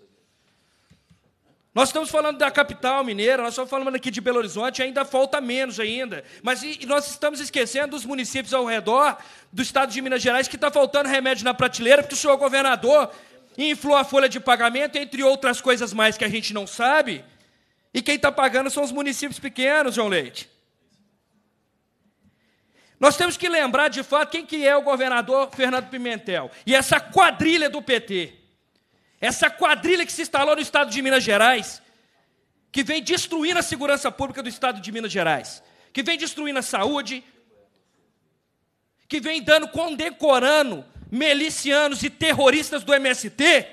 Nós estamos falando da capital mineira, nós estamos falando aqui de Belo Horizonte, ainda falta menos ainda. Mas nós estamos esquecendo dos municípios ao redor do estado de Minas Gerais que está faltando remédio na prateleira, porque o senhor governador inflou a folha de pagamento, entre outras coisas mais que a gente não sabe. E quem está pagando são os municípios pequenos, João Leite. Nós temos que lembrar, de fato, quem que é o governador Fernando Pimentel. E essa quadrilha do PT. Essa quadrilha que se instalou no estado de Minas Gerais, que vem destruindo a segurança pública do estado de Minas Gerais, que vem destruindo a saúde, que vem dando, condecorando milicianos e terroristas do MST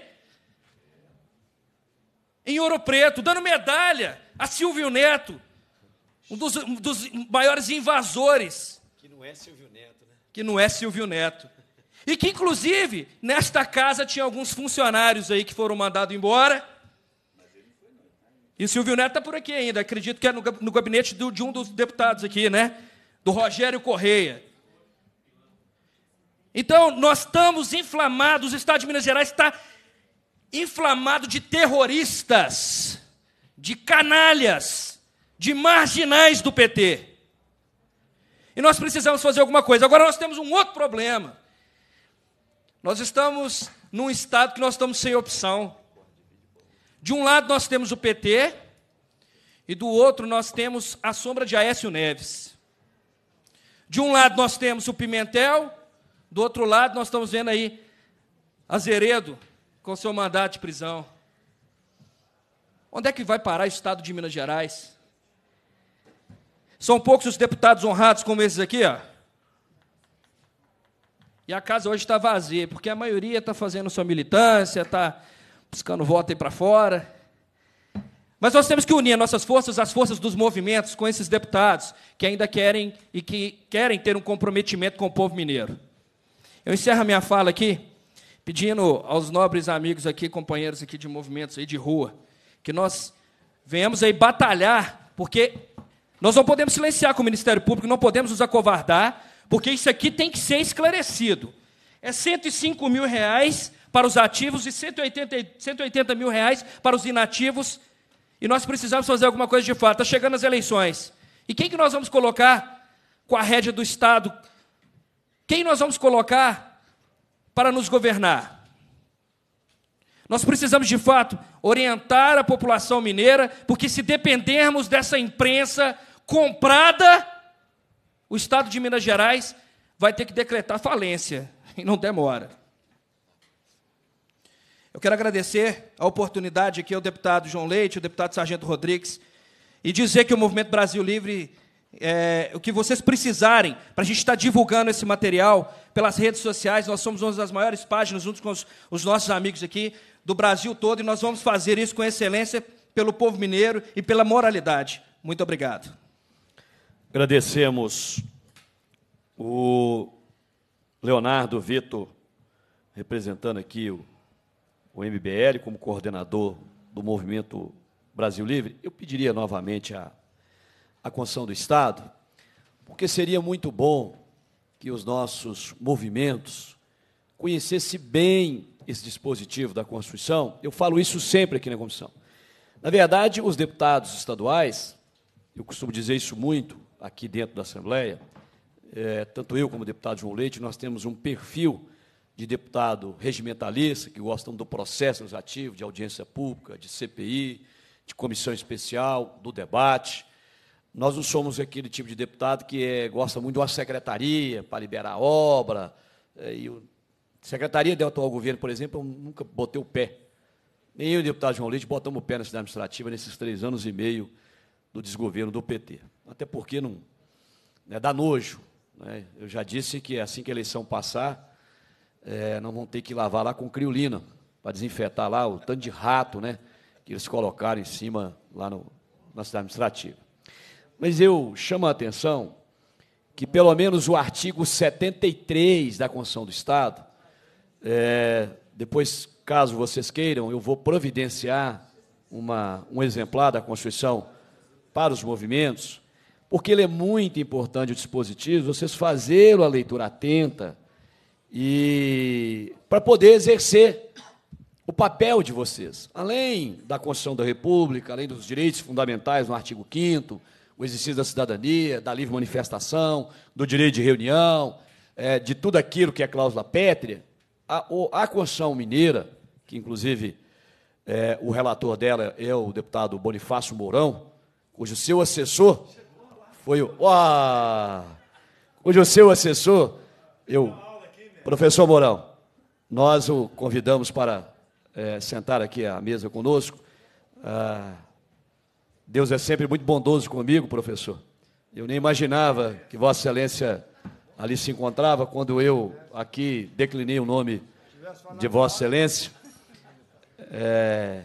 em Ouro Preto, dando medalha a Silvio Neto, um dos, um dos maiores invasores. Que não é Silvio Neto, né? Que não é Silvio Neto. E que, inclusive, nesta casa tinha alguns funcionários aí que foram mandados embora. E Silvio Neto está por aqui ainda, acredito que é no, no gabinete do, de um dos deputados aqui, né? Do Rogério Correia. Então, nós estamos inflamados, o Estado de Minas Gerais está inflamado de terroristas, de canalhas, de marginais do PT. E nós precisamos fazer alguma coisa. Agora, nós temos um outro problema. Nós estamos num estado que nós estamos sem opção. De um lado nós temos o PT e do outro nós temos a sombra de Aécio Neves. De um lado nós temos o Pimentel, do outro lado nós estamos vendo aí Azeredo com seu mandato de prisão. Onde é que vai parar o estado de Minas Gerais? São poucos os deputados honrados como esses aqui, ó e a casa hoje está vazia, porque a maioria está fazendo sua militância, está buscando voto aí para fora. Mas nós temos que unir nossas forças as forças dos movimentos com esses deputados que ainda querem e que querem ter um comprometimento com o povo mineiro. Eu encerro a minha fala aqui pedindo aos nobres amigos aqui, companheiros aqui de movimentos aí de rua, que nós venhamos aí batalhar, porque nós não podemos silenciar com o Ministério Público, não podemos nos acovardar, porque isso aqui tem que ser esclarecido. É 105 mil reais para os ativos e 180, 180 mil reais para os inativos. E nós precisamos fazer alguma coisa de fato. Está chegando as eleições. E quem que nós vamos colocar com a rédea do Estado? Quem nós vamos colocar para nos governar? Nós precisamos, de fato, orientar a população mineira, porque se dependermos dessa imprensa comprada, o Estado de Minas Gerais vai ter que decretar falência, e não demora. Eu quero agradecer a oportunidade aqui ao deputado João Leite, ao deputado Sargento Rodrigues, e dizer que o Movimento Brasil Livre, é, o que vocês precisarem para a gente estar tá divulgando esse material pelas redes sociais, nós somos uma das maiores páginas, junto com os, os nossos amigos aqui do Brasil todo, e nós vamos fazer isso com excelência pelo povo mineiro e pela moralidade. Muito obrigado. Agradecemos o Leonardo Vitor, representando aqui o, o MBL como coordenador do Movimento Brasil Livre. Eu pediria novamente a, a Constituição do Estado, porque seria muito bom que os nossos movimentos conhecessem bem esse dispositivo da Constituição. Eu falo isso sempre aqui na Comissão. Na verdade, os deputados estaduais, eu costumo dizer isso muito, aqui dentro da Assembleia, é, tanto eu como o deputado João Leite, nós temos um perfil de deputado regimentalista, que gostam do processo legislativo, de audiência pública, de CPI, de comissão especial, do debate. Nós não somos aquele tipo de deputado que é, gosta muito de uma secretaria para liberar obra. É, e o, secretaria de atual governo, por exemplo, eu nunca botei o pé. Nem eu e o deputado João Leite botamos o pé na cidade administrativa nesses três anos e meio do desgoverno do PT até porque não né, dá nojo. Né? Eu já disse que assim que a eleição passar, é, não vão ter que lavar lá com criolina, para desinfetar lá o tanto de rato né, que eles colocaram em cima lá no, na cidade administrativa. Mas eu chamo a atenção que pelo menos o artigo 73 da Constituição do Estado, é, depois, caso vocês queiram, eu vou providenciar uma, um exemplar da Constituição para os movimentos, porque ele é muito importante, o dispositivo, vocês fazerem a leitura atenta e para poder exercer o papel de vocês. Além da Constituição da República, além dos direitos fundamentais no artigo 5 o exercício da cidadania, da livre manifestação, do direito de reunião, é, de tudo aquilo que é cláusula pétrea, a, a Constituição Mineira, que inclusive é, o relator dela é o deputado Bonifácio Mourão, cujo seu assessor foi o. Uá! Hoje o seu assessor, eu. Professor Mourão, nós o convidamos para é, sentar aqui à mesa conosco. Ah, Deus é sempre muito bondoso comigo, professor. Eu nem imaginava que Vossa Excelência ali se encontrava quando eu aqui declinei o nome de Vossa Excelência. É,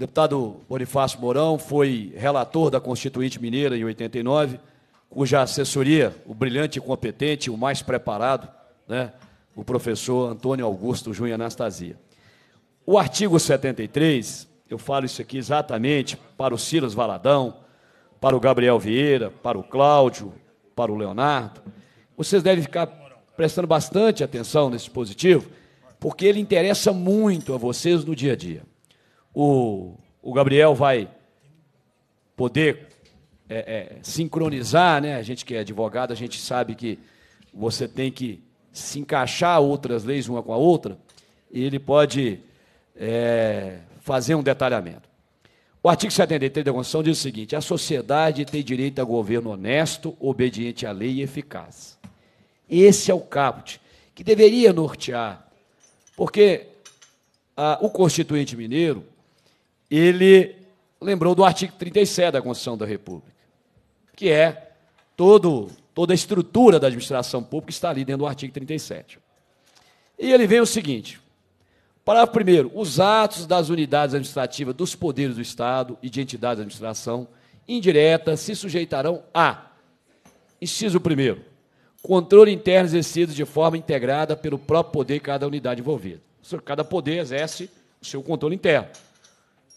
deputado Bonifácio Mourão foi relator da Constituinte Mineira em 89, cuja assessoria, o brilhante e competente, o mais preparado, né, o professor Antônio Augusto Junho Anastasia. O artigo 73, eu falo isso aqui exatamente para o Silas Valadão, para o Gabriel Vieira, para o Cláudio, para o Leonardo. Vocês devem ficar prestando bastante atenção nesse positivo, porque ele interessa muito a vocês no dia a dia o, o Gabriel vai poder é, é, sincronizar, né? A gente que é advogado, a gente sabe que você tem que se encaixar outras leis uma com a outra, e ele pode é, fazer um detalhamento. O artigo 73 da Constituição diz o seguinte: a sociedade tem direito a governo honesto, obediente à lei e eficaz. Esse é o caput que deveria nortear, porque a, ah, o Constituinte Mineiro ele lembrou do artigo 37 da Constituição da República, que é todo, toda a estrutura da administração pública está ali dentro do artigo 37. E ele vem o seguinte: parágrafo primeiro, os atos das unidades administrativas dos poderes do Estado e de entidades de administração indireta se sujeitarão a inciso primeiro, controle interno exercido de forma integrada pelo próprio poder de cada unidade envolvida. Cada poder exerce o seu controle interno.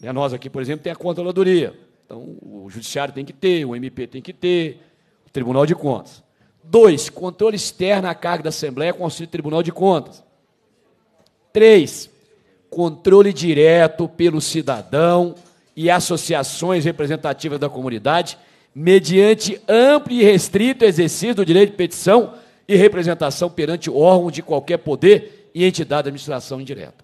Né, nós aqui, por exemplo, tem a controladoria. Então, o judiciário tem que ter, o MP tem que ter, o Tribunal de Contas. Dois, controle externo à carga da Assembleia com auxílio do Tribunal de Contas. Três, controle direto pelo cidadão e associações representativas da comunidade, mediante amplo e restrito exercício do direito de petição e representação perante órgão de qualquer poder e entidade de administração indireta.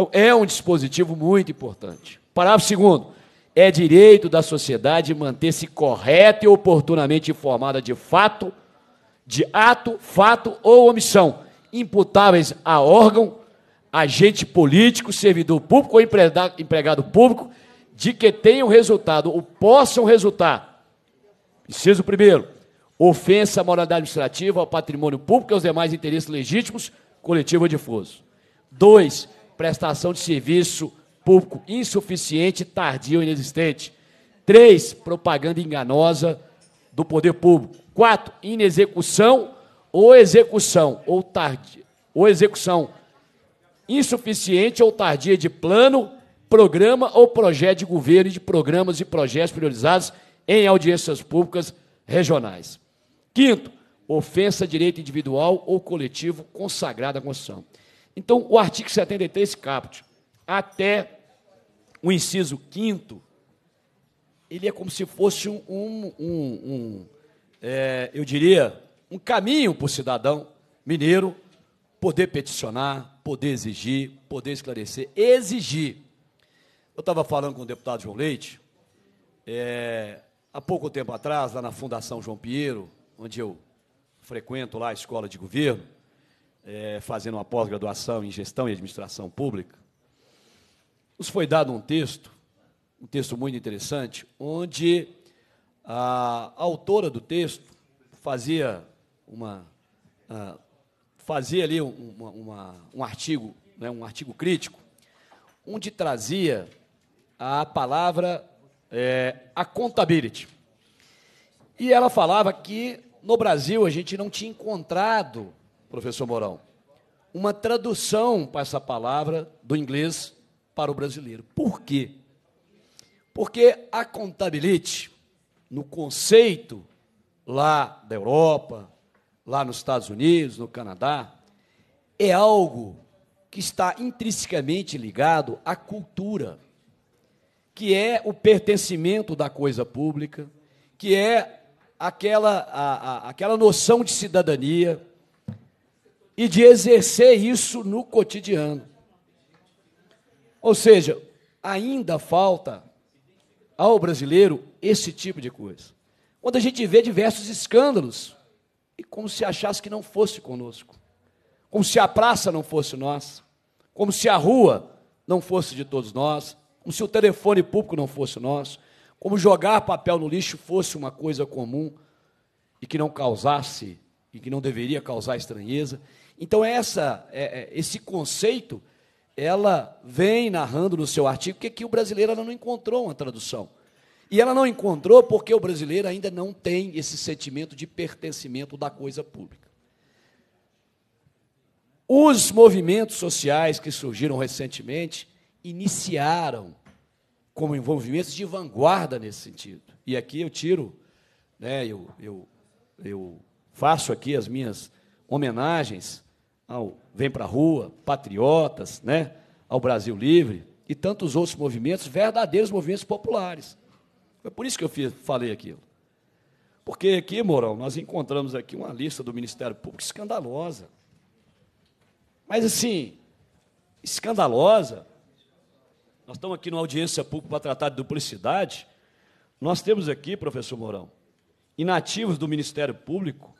Então, é um dispositivo muito importante. Parágrafo segundo. É direito da sociedade manter-se correta e oportunamente informada de fato, de ato, fato ou omissão, imputáveis a órgão, agente político, servidor público ou empregado público, de que tenham resultado ou possam resultar. preciso primeiro, ofensa à moralidade administrativa, ao patrimônio público e aos demais interesses legítimos, coletivo ou difuso. Dois, prestação de serviço público insuficiente, tardio e inexistente. Três, propaganda enganosa do poder público. Quatro, inexecução ou execução ou tardia, ou execução insuficiente ou tardia de plano, programa ou projeto de governo e de programas e projetos priorizados em audiências públicas regionais. Quinto, ofensa a direito individual ou coletivo consagrado à Constituição. Então, o artigo 73, caput, até o inciso 5 ele é como se fosse um, um, um é, eu diria, um caminho para o cidadão mineiro poder peticionar, poder exigir, poder esclarecer, exigir. Eu estava falando com o deputado João Leite, é, há pouco tempo atrás, lá na Fundação João Pinheiro, onde eu frequento lá a escola de governo, é, fazendo uma pós-graduação em gestão e administração pública, nos foi dado um texto, um texto muito interessante, onde a autora do texto fazia uma uh, fazia ali uma, um artigo, né, um artigo crítico, onde trazia a palavra é, accountability. E ela falava que no Brasil a gente não tinha encontrado professor Mourão, uma tradução para essa palavra do inglês para o brasileiro. Por quê? Porque a contabilite, no conceito lá da Europa, lá nos Estados Unidos, no Canadá, é algo que está intrinsecamente ligado à cultura, que é o pertencimento da coisa pública, que é aquela, a, a, aquela noção de cidadania, e de exercer isso no cotidiano. Ou seja, ainda falta ao brasileiro esse tipo de coisa. Quando a gente vê diversos escândalos, e como se achasse que não fosse conosco, como se a praça não fosse nossa, como se a rua não fosse de todos nós, como se o telefone público não fosse nosso, como jogar papel no lixo fosse uma coisa comum e que não causasse e que não deveria causar estranheza. Então essa, é, é, esse conceito, ela vem narrando no seu artigo que aqui o brasileiro não encontrou uma tradução. E ela não encontrou porque o brasileiro ainda não tem esse sentimento de pertencimento da coisa pública. Os movimentos sociais que surgiram recentemente iniciaram como envolvimentos de vanguarda nesse sentido. E aqui eu tiro, né, eu, eu, eu faço aqui as minhas homenagens ao Vem para a Rua, Patriotas, né? ao Brasil Livre e tantos outros movimentos, verdadeiros movimentos populares. Foi é por isso que eu fiz, falei aquilo. Porque aqui, Mourão, nós encontramos aqui uma lista do Ministério Público escandalosa. Mas, assim, escandalosa. Nós estamos aqui numa audiência pública para tratar de duplicidade. Nós temos aqui, professor Mourão, inativos do Ministério Público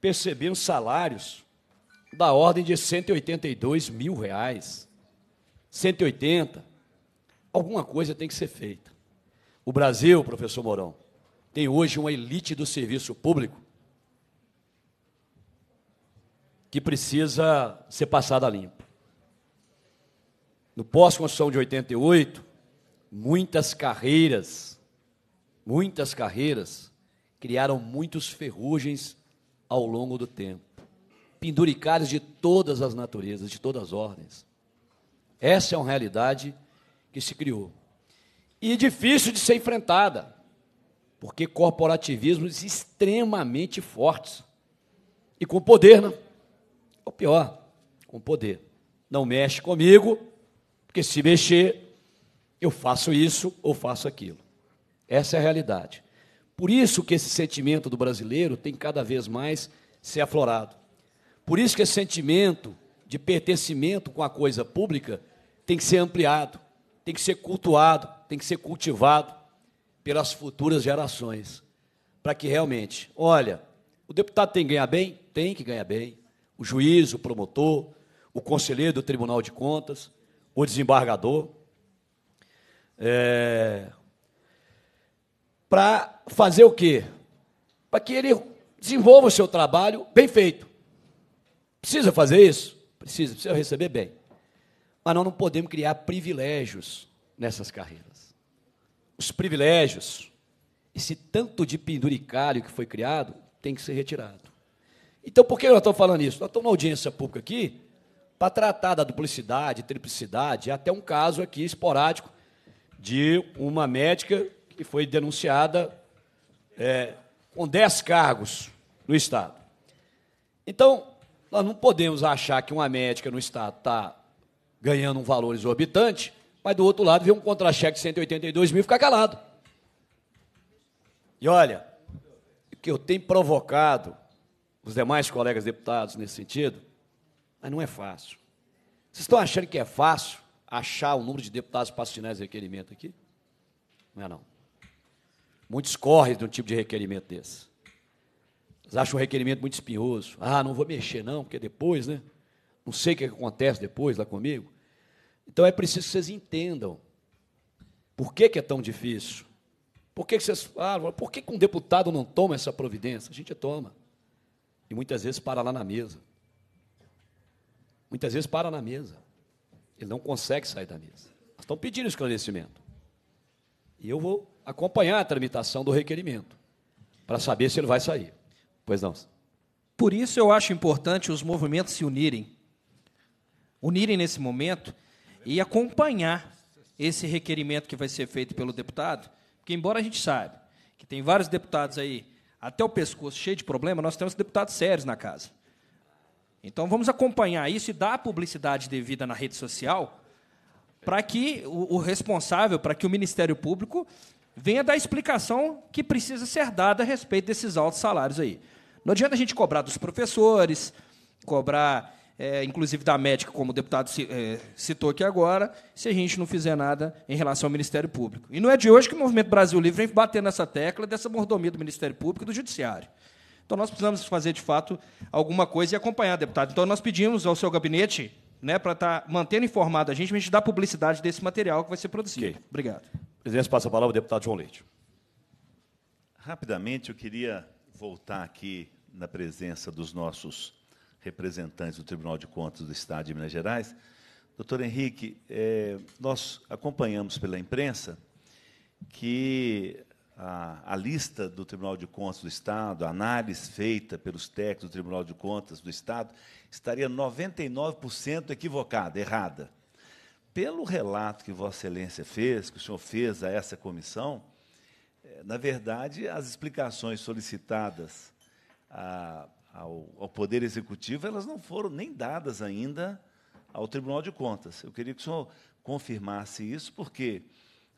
percebendo salários da ordem de 182 mil reais. 180. Alguma coisa tem que ser feita. O Brasil, professor Mourão, tem hoje uma elite do serviço público que precisa ser passada limpa. limpo. No pós construção de 88, muitas carreiras, muitas carreiras criaram muitos ferrugens ao longo do tempo penduricários de todas as naturezas, de todas as ordens. Essa é uma realidade que se criou. E difícil de ser enfrentada, porque corporativismos extremamente fortes. E com poder, né? É ou pior, com poder. Não mexe comigo, porque se mexer, eu faço isso ou faço aquilo. Essa é a realidade. Por isso que esse sentimento do brasileiro tem cada vez mais se aflorado. Por isso que esse sentimento de pertencimento com a coisa pública tem que ser ampliado, tem que ser cultuado, tem que ser cultivado pelas futuras gerações, para que realmente, olha, o deputado tem que ganhar bem? Tem que ganhar bem. O juiz, o promotor, o conselheiro do Tribunal de Contas, o desembargador. É... Para fazer o quê? Para que ele desenvolva o seu trabalho bem feito. Precisa fazer isso? Precisa, precisa receber bem. Mas nós não podemos criar privilégios nessas carreiras. Os privilégios, esse tanto de penduricalho que foi criado, tem que ser retirado. Então, por que nós estamos falando isso? Nós estamos na audiência pública aqui para tratar da duplicidade, triplicidade, até um caso aqui esporádico de uma médica que foi denunciada é, com 10 cargos no Estado. Então, nós não podemos achar que uma médica no Estado está ganhando um valor exorbitante, mas do outro lado vê um contra-cheque de 182 mil e fica calado. E olha, o que eu tenho provocado os demais colegas deputados nesse sentido, mas não é fácil. Vocês estão achando que é fácil achar o número de deputados para assinar de requerimento aqui? Não é não. Muitos correm de um tipo de requerimento desse. Eles acham o requerimento muito espinhoso. Ah, não vou mexer não, porque depois, né? Não sei o que acontece depois lá comigo. Então é preciso que vocês entendam por que, que é tão difícil. Por que, que vocês falam? Por que, que um deputado não toma essa providência? A gente toma. E muitas vezes para lá na mesa. Muitas vezes para na mesa. Ele não consegue sair da mesa. Nós estamos pedindo esclarecimento. E eu vou acompanhar a tramitação do requerimento para saber se ele vai sair. Pois não. Por isso eu acho importante os movimentos se unirem, unirem nesse momento e acompanhar esse requerimento que vai ser feito pelo deputado, porque embora a gente saiba que tem vários deputados aí até o pescoço cheio de problema, nós temos deputados sérios na casa. Então vamos acompanhar isso e dar a publicidade devida na rede social para que o, o responsável, para que o Ministério Público venha dar a explicação que precisa ser dada a respeito desses altos salários aí. Não adianta a gente cobrar dos professores, cobrar, é, inclusive, da médica, como o deputado é, citou aqui agora, se a gente não fizer nada em relação ao Ministério Público. E não é de hoje que o Movimento Brasil Livre vem batendo nessa tecla dessa mordomia do Ministério Público e do Judiciário. Então, nós precisamos fazer, de fato, alguma coisa e acompanhar, deputado. Então, nós pedimos ao seu gabinete né, para estar tá mantendo informado a gente, para a gente dar publicidade desse material que vai ser produzido. Okay. Obrigado. Presidente, passa a palavra ao deputado João Leite. Rapidamente, eu queria voltar aqui na presença dos nossos representantes do Tribunal de Contas do Estado de Minas Gerais. Doutor Henrique, é, nós acompanhamos pela imprensa que a, a, lista do Tribunal de Contas do Estado, a análise feita pelos técnicos do Tribunal de Contas do Estado, estaria 99% equivocada, errada. Pelo relato que Vossa Excelência fez, que o senhor fez a essa comissão, na verdade, as explicações solicitadas a, ao, ao, Poder Executivo, elas não foram nem dadas ainda ao Tribunal de Contas. Eu queria que o senhor confirmasse isso, porque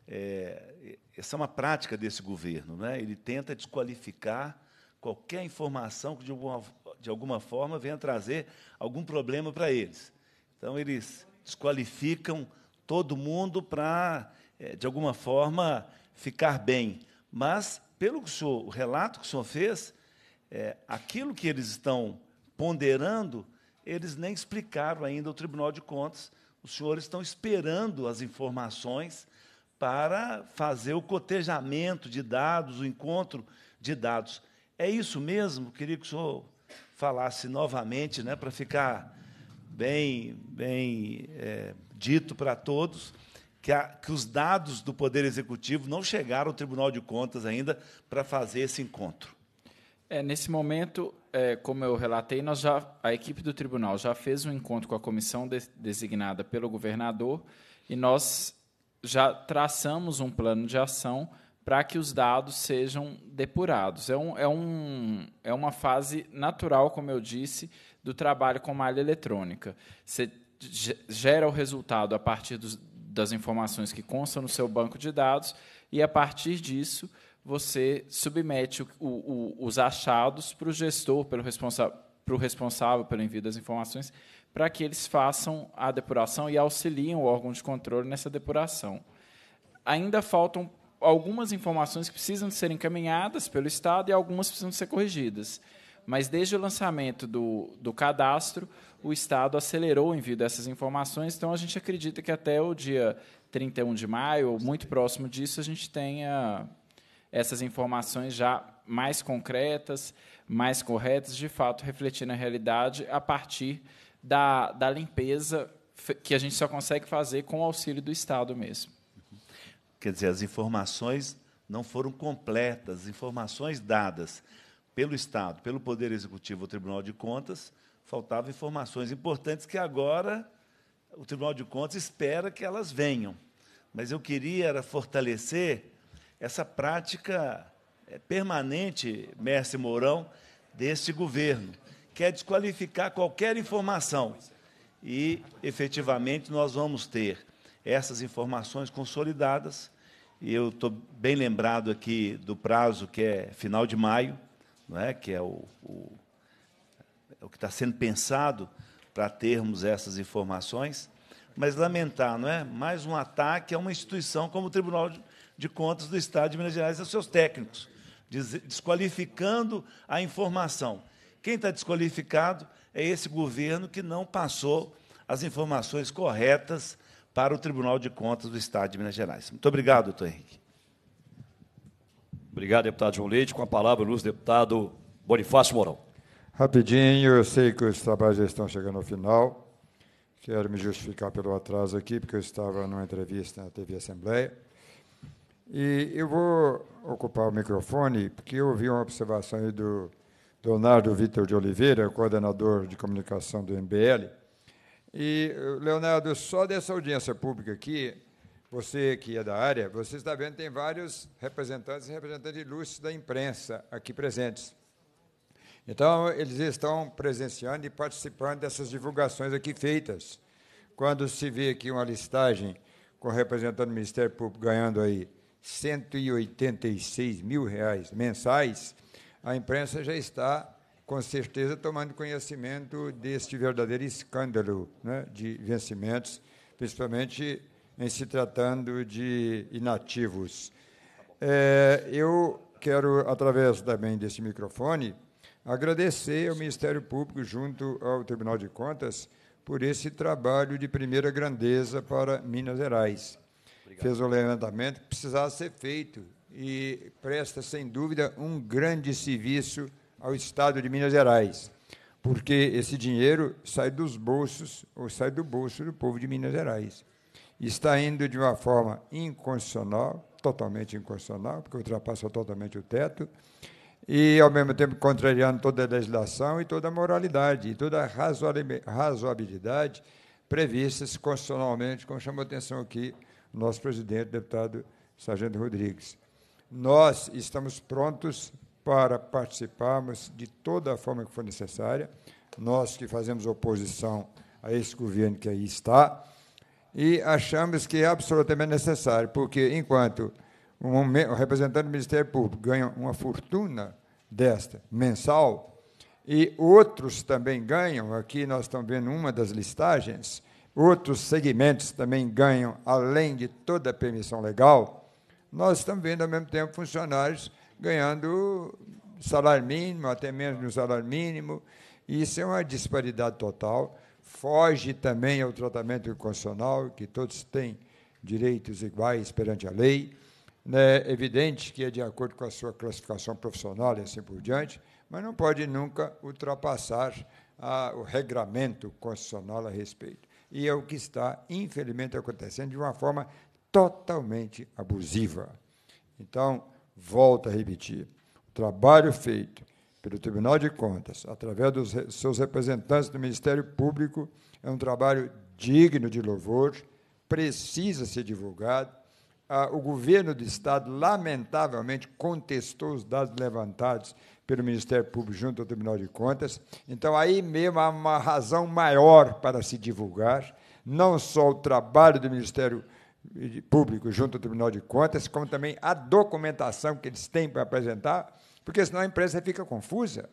é, essa é uma prática desse governo. Né? Ele tenta desqualificar qualquer informação que, de alguma, de alguma forma, venha trazer algum problema para eles. Então, eles desqualificam todo mundo para, é, de alguma forma, ficar bem. Mas, pelo que o, senhor, o relato que o senhor fez, é, aquilo que eles estão ponderando, eles nem explicaram ainda ao Tribunal de Contas. Os senhores estão esperando as informações para fazer o cotejamento de dados, o encontro de dados. É isso mesmo? Queria que o senhor falasse novamente, né, para ficar bem, bem é, dito para todos que, a, que os dados do Poder Executivo não chegaram ao Tribunal de Contas ainda para fazer esse encontro. É, nesse momento, é, como eu relatei, nós já, a equipe do tribunal já fez um encontro com a comissão de, designada pelo governador e nós já traçamos um plano de ação para que os dados sejam depurados. É, um, é, um, é uma fase natural, como eu disse, do trabalho com malha eletrônica. Você gera o resultado a partir dos, das informações que constam no seu banco de dados e, a partir disso, você submete o, o, os achados para o gestor, para o responsável pelo envio das informações, para que eles façam a depuração e auxiliem o órgão de controle nessa depuração. Ainda faltam algumas informações que precisam ser encaminhadas pelo Estado e algumas precisam ser corrigidas. Mas desde o lançamento do, do cadastro, o Estado acelerou o envio dessas informações, então a gente acredita que até o dia 31 de maio, ou muito próximo disso, a gente tenha essas informações já mais concretas, mais corretas, de fato refletindo a realidade a partir da, da limpeza que a gente só consegue fazer com o auxílio do Estado mesmo. Quer dizer, as informações não foram completas, informações dadas pelo Estado, pelo Poder Executivo o Tribunal de Contas, faltavam informações importantes que agora o Tribunal de Contas espera que elas venham. Mas eu queria era fortalecer essa prática eh, permanente, Mestre Mourão, deste governo, que é desqualificar qualquer informação. E, efetivamente, nós vamos ter essas informações consolidadas. E eu estou bem lembrado aqui do prazo que é final de maio, não é? que é o, o é o que está sendo pensado para termos essas informações, mas lamentar, não é? Mais um ataque a uma instituição como o Tribunal de Contas do Estado de Minas Gerais e aos seus técnicos, desqualificando a informação. Quem está desqualificado é esse governo que não passou as informações corretas para o Tribunal de Contas do Estado de Minas Gerais. Muito obrigado, doutor Henrique. Obrigado, deputado João Leite. Com a palavra, o deputado Bonifácio Mourão. Rapidinho, eu sei que os trabalhos já estão chegando ao final. Quero me justificar pelo atraso aqui, porque eu estava numa entrevista na TV Assembleia. E eu vou ocupar o microfone, porque eu ouvi uma observação aí do Leonardo Vitor de Oliveira, coordenador de comunicação do MBL. E, Leonardo, só dessa audiência pública aqui, você que é da área, você está vendo tem vários representantes e representantes ilustres da imprensa aqui presentes. Então, eles estão presenciando e participando dessas divulgações aqui feitas. Quando se vê aqui uma listagem com representante do Ministério Público ganhando aí 186 mil reais mensais, a imprensa já está, com certeza, tomando conhecimento deste verdadeiro escândalo né, de vencimentos, principalmente em se tratando de inativos. É, eu quero, através também desse microfone, agradecer ao Ministério Público, junto ao Tribunal de Contas, por esse trabalho de primeira grandeza para Minas Gerais. Obrigado. Fez o levantamento que precisava ser feito e presta, sem dúvida, um grande serviço ao Estado de Minas Gerais, porque esse dinheiro sai dos bolsos, ou sai do bolso do povo de Minas Gerais. Está indo de uma forma inconstitucional, totalmente inconstitucional, porque ultrapassa totalmente o teto, e, ao mesmo tempo, contrariando toda a legislação e toda a moralidade e toda a razoabilidade previstas constitucionalmente, como chamou a atenção aqui o nosso presidente, deputado Sargento Rodrigues. Nós estamos prontos para participarmos de toda a forma que for necessária, nós que fazemos oposição a esse governo que aí está, e achamos que é absolutamente necessário, porque enquanto um representante do Ministério Público ganha uma fortuna desta mensal e outros também ganham, aqui nós estamos vendo uma das listagens, outros segmentos também ganham, além de toda a permissão legal, nós estamos vendo, ao mesmo tempo, funcionários ganhando salário mínimo, até menos no salário mínimo. Isso é uma disparidade total. Foge também ao tratamento constitucional, que todos têm direitos iguais perante a lei. É evidente que é de acordo com a sua classificação profissional e assim por diante, mas não pode nunca ultrapassar a, o regramento constitucional a respeito. E é o que está, infelizmente, acontecendo de uma forma totalmente abusiva. Então, volto a repetir: o trabalho feito pelo Tribunal de Contas, através dos seus representantes do Ministério Público, é um trabalho digno de louvor, precisa ser divulgado ah, o governo do Estado, lamentavelmente, contestou os dados levantados pelo Ministério Público junto ao Tribunal de Contas. Então, aí mesmo há uma razão maior para se divulgar, não só o trabalho do Ministério Público junto ao Tribunal de Contas, como também a documentação que eles têm para apresentar, porque senão a empresa fica confusa.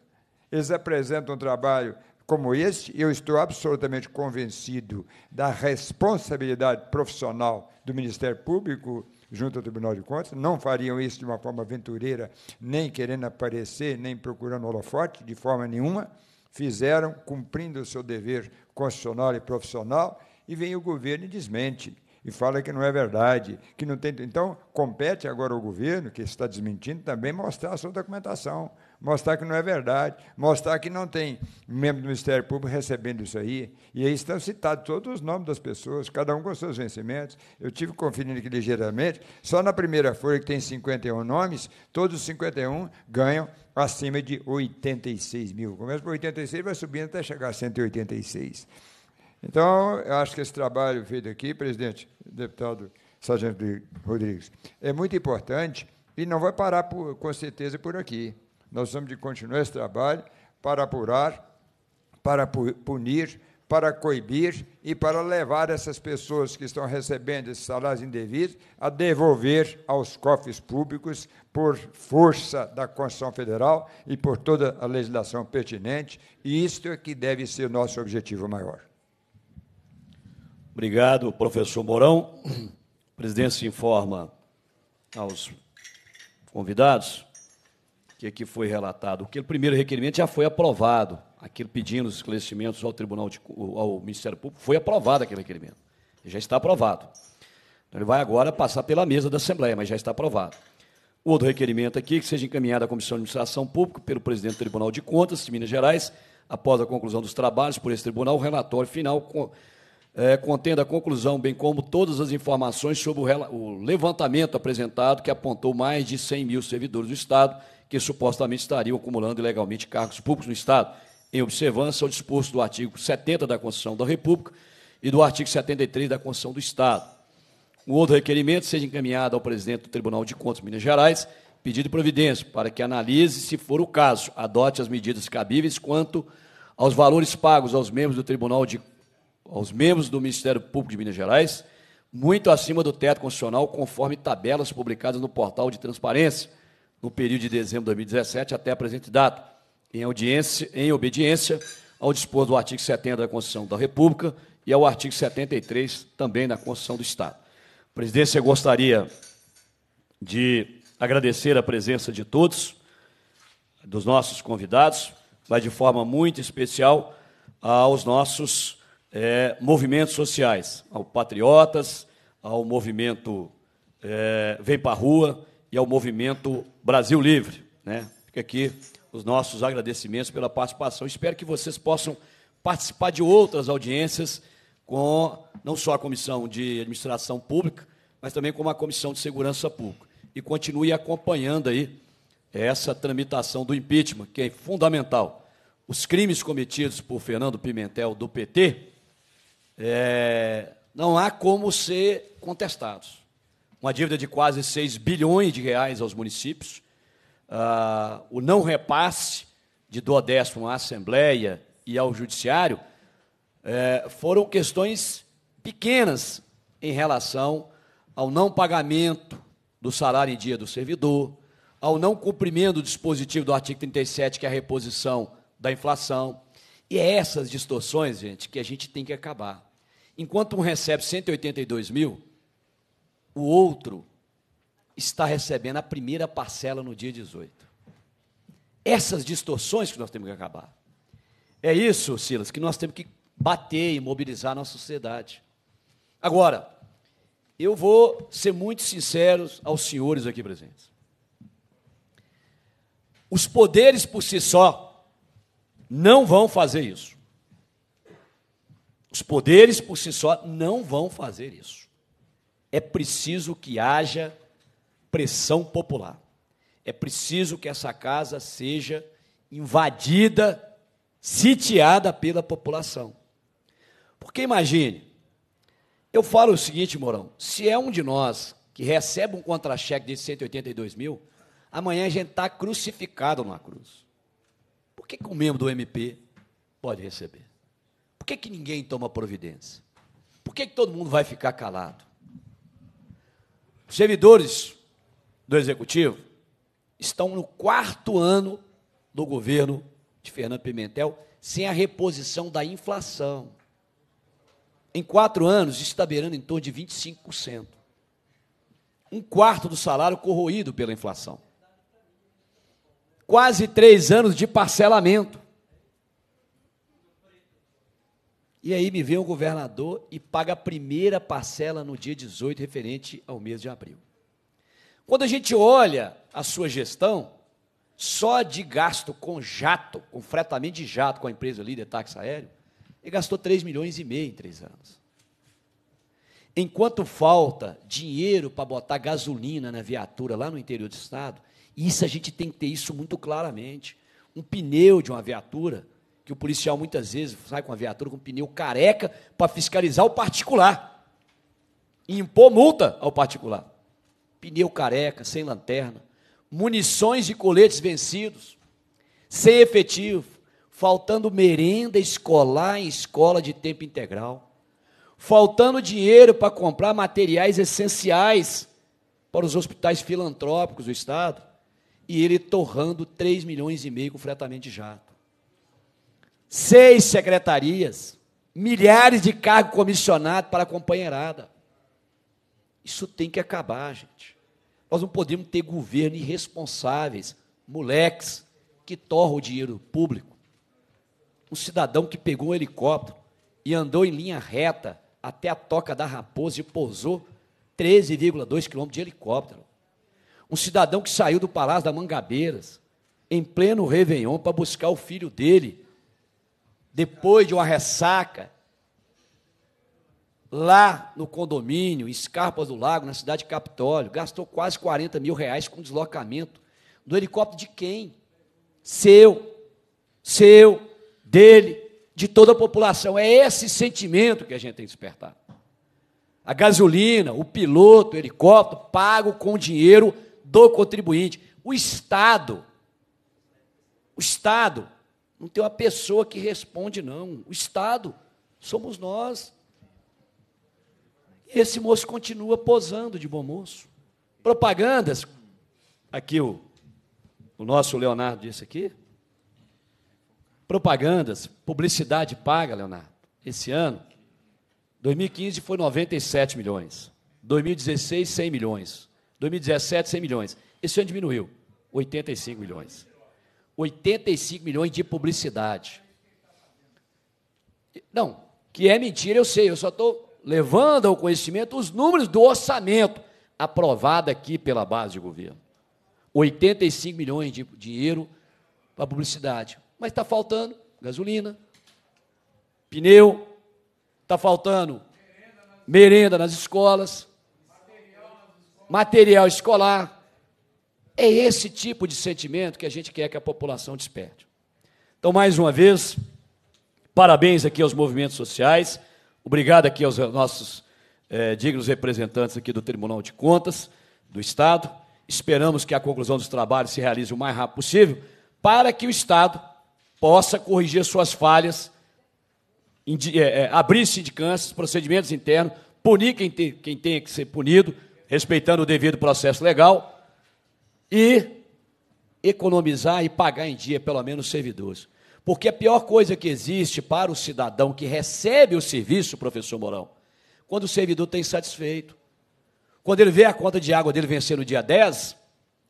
Eles apresentam um trabalho como este, eu estou absolutamente convencido da responsabilidade profissional do Ministério Público junto ao Tribunal de Contas, não fariam isso de uma forma aventureira, nem querendo aparecer, nem procurando holofote, de forma nenhuma. Fizeram cumprindo o seu dever constitucional e profissional, e vem o governo e desmente e fala que não é verdade, que não tem. Então, compete agora ao governo, que está desmentindo, também mostrar a sua documentação, mostrar que não é verdade, mostrar que não tem membro do Ministério Público recebendo isso aí. E aí estão citados todos os nomes das pessoas, cada um com seus vencimentos. Eu tive conferindo aqui ligeiramente, só na primeira folha, que tem 51 nomes, todos os 51 ganham acima de 86 mil. Começa por 86, vai subindo até chegar a 186. Então, eu acho que esse trabalho feito aqui, presidente, deputado Sargento Rodrigues, é muito importante e não vai parar, por, com certeza, por aqui. Nós vamos de continuar esse trabalho para apurar, para punir, para coibir e para levar essas pessoas que estão recebendo esses salários indevidos a devolver aos cofres públicos por força da Constituição Federal e por toda a legislação pertinente. E isto é que deve ser o nosso objetivo maior. Obrigado, professor Mourão. A presidência informa aos convidados que aqui foi relatado. Aquele primeiro requerimento já foi aprovado. Aquele pedindo os esclarecimentos ao Tribunal de, ao Ministério Público, foi aprovado aquele requerimento. Já está aprovado. Então, ele vai agora passar pela mesa da Assembleia, mas já está aprovado. Outro requerimento aqui, que seja encaminhado à Comissão de Administração Pública pelo presidente do Tribunal de Contas de Minas Gerais, após a conclusão dos trabalhos por esse tribunal, o relatório final é, contendo a conclusão, bem como todas as informações sobre o, o levantamento apresentado, que apontou mais de 100 mil servidores do Estado que supostamente estariam acumulando ilegalmente cargos públicos no Estado, em observância ao disposto do artigo 70 da Constituição da República e do artigo 73 da Constituição do Estado. Um outro requerimento seja encaminhado ao presidente do Tribunal de Contas de Minas Gerais, pedido de providência, para que analise, se for o caso, adote as medidas cabíveis quanto aos valores pagos aos membros do Tribunal de aos membros do Ministério Público de Minas Gerais, muito acima do teto constitucional, conforme tabelas publicadas no portal de transparência, no período de dezembro de 2017 até a presente data, em, audiência, em obediência ao dispor do artigo 70 da Constituição da República e ao artigo 73 também da Constituição do Estado. Presidência, gostaria de agradecer a presença de todos, dos nossos convidados, mas de forma muito especial aos nossos é, movimentos sociais, ao Patriotas, ao movimento é, Vem para a Rua e ao movimento Brasil Livre. Né? Fica aqui os nossos agradecimentos pela participação. Espero que vocês possam participar de outras audiências com não só a Comissão de Administração Pública, mas também com a Comissão de Segurança Pública. E continue acompanhando aí essa tramitação do impeachment, que é fundamental. Os crimes cometidos por Fernando Pimentel do PT é, não há como ser contestados. Uma dívida de quase 6 bilhões de reais aos municípios, ah, o não repasse de do à Assembleia e ao Judiciário é, foram questões pequenas em relação ao não pagamento do salário em dia do servidor, ao não cumprimento do dispositivo do artigo 37, que é a reposição da inflação, e é essas distorções, gente, que a gente tem que acabar. Enquanto um recebe 182 mil, o outro está recebendo a primeira parcela no dia 18. Essas distorções que nós temos que acabar. É isso, Silas, que nós temos que bater e mobilizar a nossa sociedade. Agora, eu vou ser muito sincero aos senhores aqui presentes. Os poderes por si só não vão fazer isso. Os poderes por si só não vão fazer isso. É preciso que haja pressão popular. É preciso que essa casa seja invadida, sitiada pela população. Porque imagine, eu falo o seguinte, Mourão: se é um de nós que recebe um contra-cheque de 182 mil, amanhã a gente está crucificado na cruz. Por que, que um membro do MP pode receber? Por que, que ninguém toma providência? Por que, que todo mundo vai ficar calado? Os servidores do Executivo estão no quarto ano do governo de Fernando Pimentel sem a reposição da inflação. Em quatro anos, está beirando em torno de 25%. Um quarto do salário corroído pela inflação quase três anos de parcelamento. E aí me vem o governador e paga a primeira parcela no dia 18, referente ao mês de abril. Quando a gente olha a sua gestão, só de gasto com jato, com fretamento de jato com a empresa líder táxi aéreo, ele gastou 3 milhões e meio em três anos. Enquanto falta dinheiro para botar gasolina na viatura lá no interior do estado, isso a gente tem que ter isso muito claramente. Um pneu de uma viatura, que o policial muitas vezes sai com a viatura com um pneu careca para fiscalizar o particular. E impor multa ao particular. Pneu careca, sem lanterna, munições e coletes vencidos, sem efetivo, faltando merenda escolar em escola de tempo integral, faltando dinheiro para comprar materiais essenciais para os hospitais filantrópicos do Estado, e ele torrando 3 milhões e meio com fretamento de jato. Seis secretarias, milhares de cargos comissionados para a companheirada. Isso tem que acabar, gente. Nós não podemos ter governo irresponsáveis, moleques, que torram o dinheiro público. Um cidadão que pegou um helicóptero e andou em linha reta até a toca da Raposa e pousou 13,2 quilômetros de helicóptero. Um cidadão que saiu do Palácio da Mangabeiras, em pleno Réveillon, para buscar o filho dele, depois de uma ressaca, lá no condomínio, escarpa do Lago, na cidade de Capitólio, gastou quase 40 mil reais com deslocamento do helicóptero de quem? Seu, seu, dele, de toda a população. É esse sentimento que a gente tem que despertar. A gasolina, o piloto, o helicóptero, pago com dinheiro do contribuinte. O Estado, o Estado, não tem uma pessoa que responde, não. O Estado somos nós. Esse moço continua posando de bom moço. Propagandas, aqui o, o nosso Leonardo disse aqui. Propagandas, publicidade paga, Leonardo. Esse ano, 2015 foi 97 milhões. 2016, 100 milhões. 2017, 100 milhões. Esse ano diminuiu, 85 milhões. 85 milhões de publicidade. Não, que é mentira, eu sei, eu só estou levando ao conhecimento os números do orçamento aprovado aqui pela base de governo. 85 milhões de dinheiro para publicidade. Mas está faltando gasolina, pneu, está faltando merenda nas escolas, material escolar. É esse tipo de sentimento que a gente quer que a população desperte. Então, mais uma vez, parabéns aqui aos movimentos sociais, obrigado aqui aos nossos é, dignos representantes aqui do Tribunal de Contas do Estado. Esperamos que a conclusão dos trabalhos se realize o mais rápido possível, para que o Estado possa corrigir suas falhas, é, é, abrir sindicâncias, procedimentos internos, punir quem, quem tenha que ser punido, respeitando o devido processo legal e economizar e pagar em dia pelo menos servidores. Porque a pior coisa que existe para o cidadão que recebe o serviço, professor Mourão, quando o servidor está insatisfeito, quando ele vê a conta de água dele vencer no dia 10,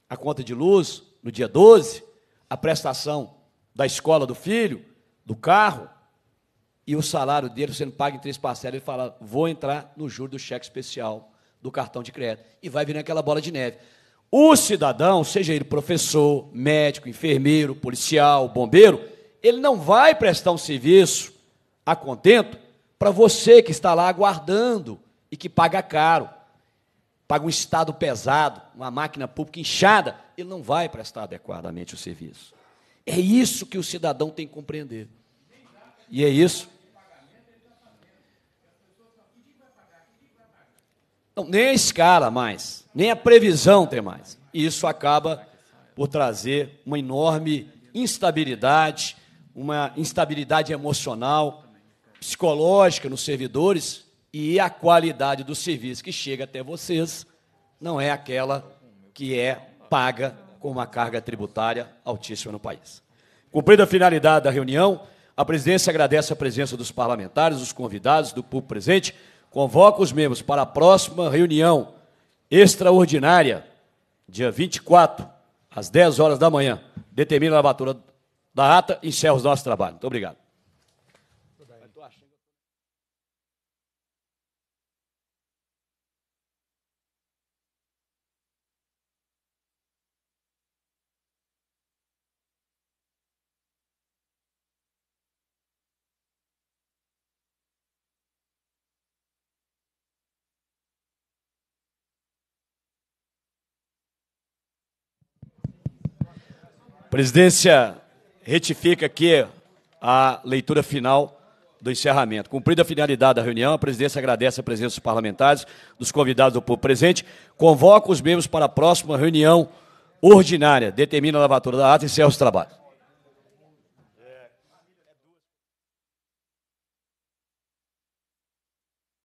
a conta de luz no dia 12, a prestação da escola do filho, do carro, e o salário dele sendo pago em três parcelas, ele fala: vou entrar no juro do cheque especial do cartão de crédito. E vai virando aquela bola de neve. O cidadão, seja ele professor, médico, enfermeiro, policial, bombeiro, ele não vai prestar um serviço a contento para você que está lá aguardando e que paga caro, paga um Estado pesado, uma máquina pública inchada, ele não vai prestar adequadamente o serviço. É isso que o cidadão tem que compreender. E é isso Então, nem a escala mais, nem a previsão tem mais. E isso acaba por trazer uma enorme instabilidade, uma instabilidade emocional, psicológica nos servidores e a qualidade do serviço que chega até vocês não é aquela que é paga com uma carga tributária altíssima no país. Cumprida a finalidade da reunião, a presidência agradece a presença dos parlamentares, dos convidados, do público presente convoca os membros para a próxima reunião extraordinária, dia 24, às 10 horas da manhã. Determina a lavatura da ata e encerra os nossos trabalhos. Muito obrigado. Presidência, retifica aqui a leitura final do encerramento. Cumprida a finalidade da reunião, a presidência agradece a presença dos parlamentares, dos convidados do povo presente, convoca os membros para a próxima reunião ordinária, determina a lavatura da ata e encerra os trabalhos.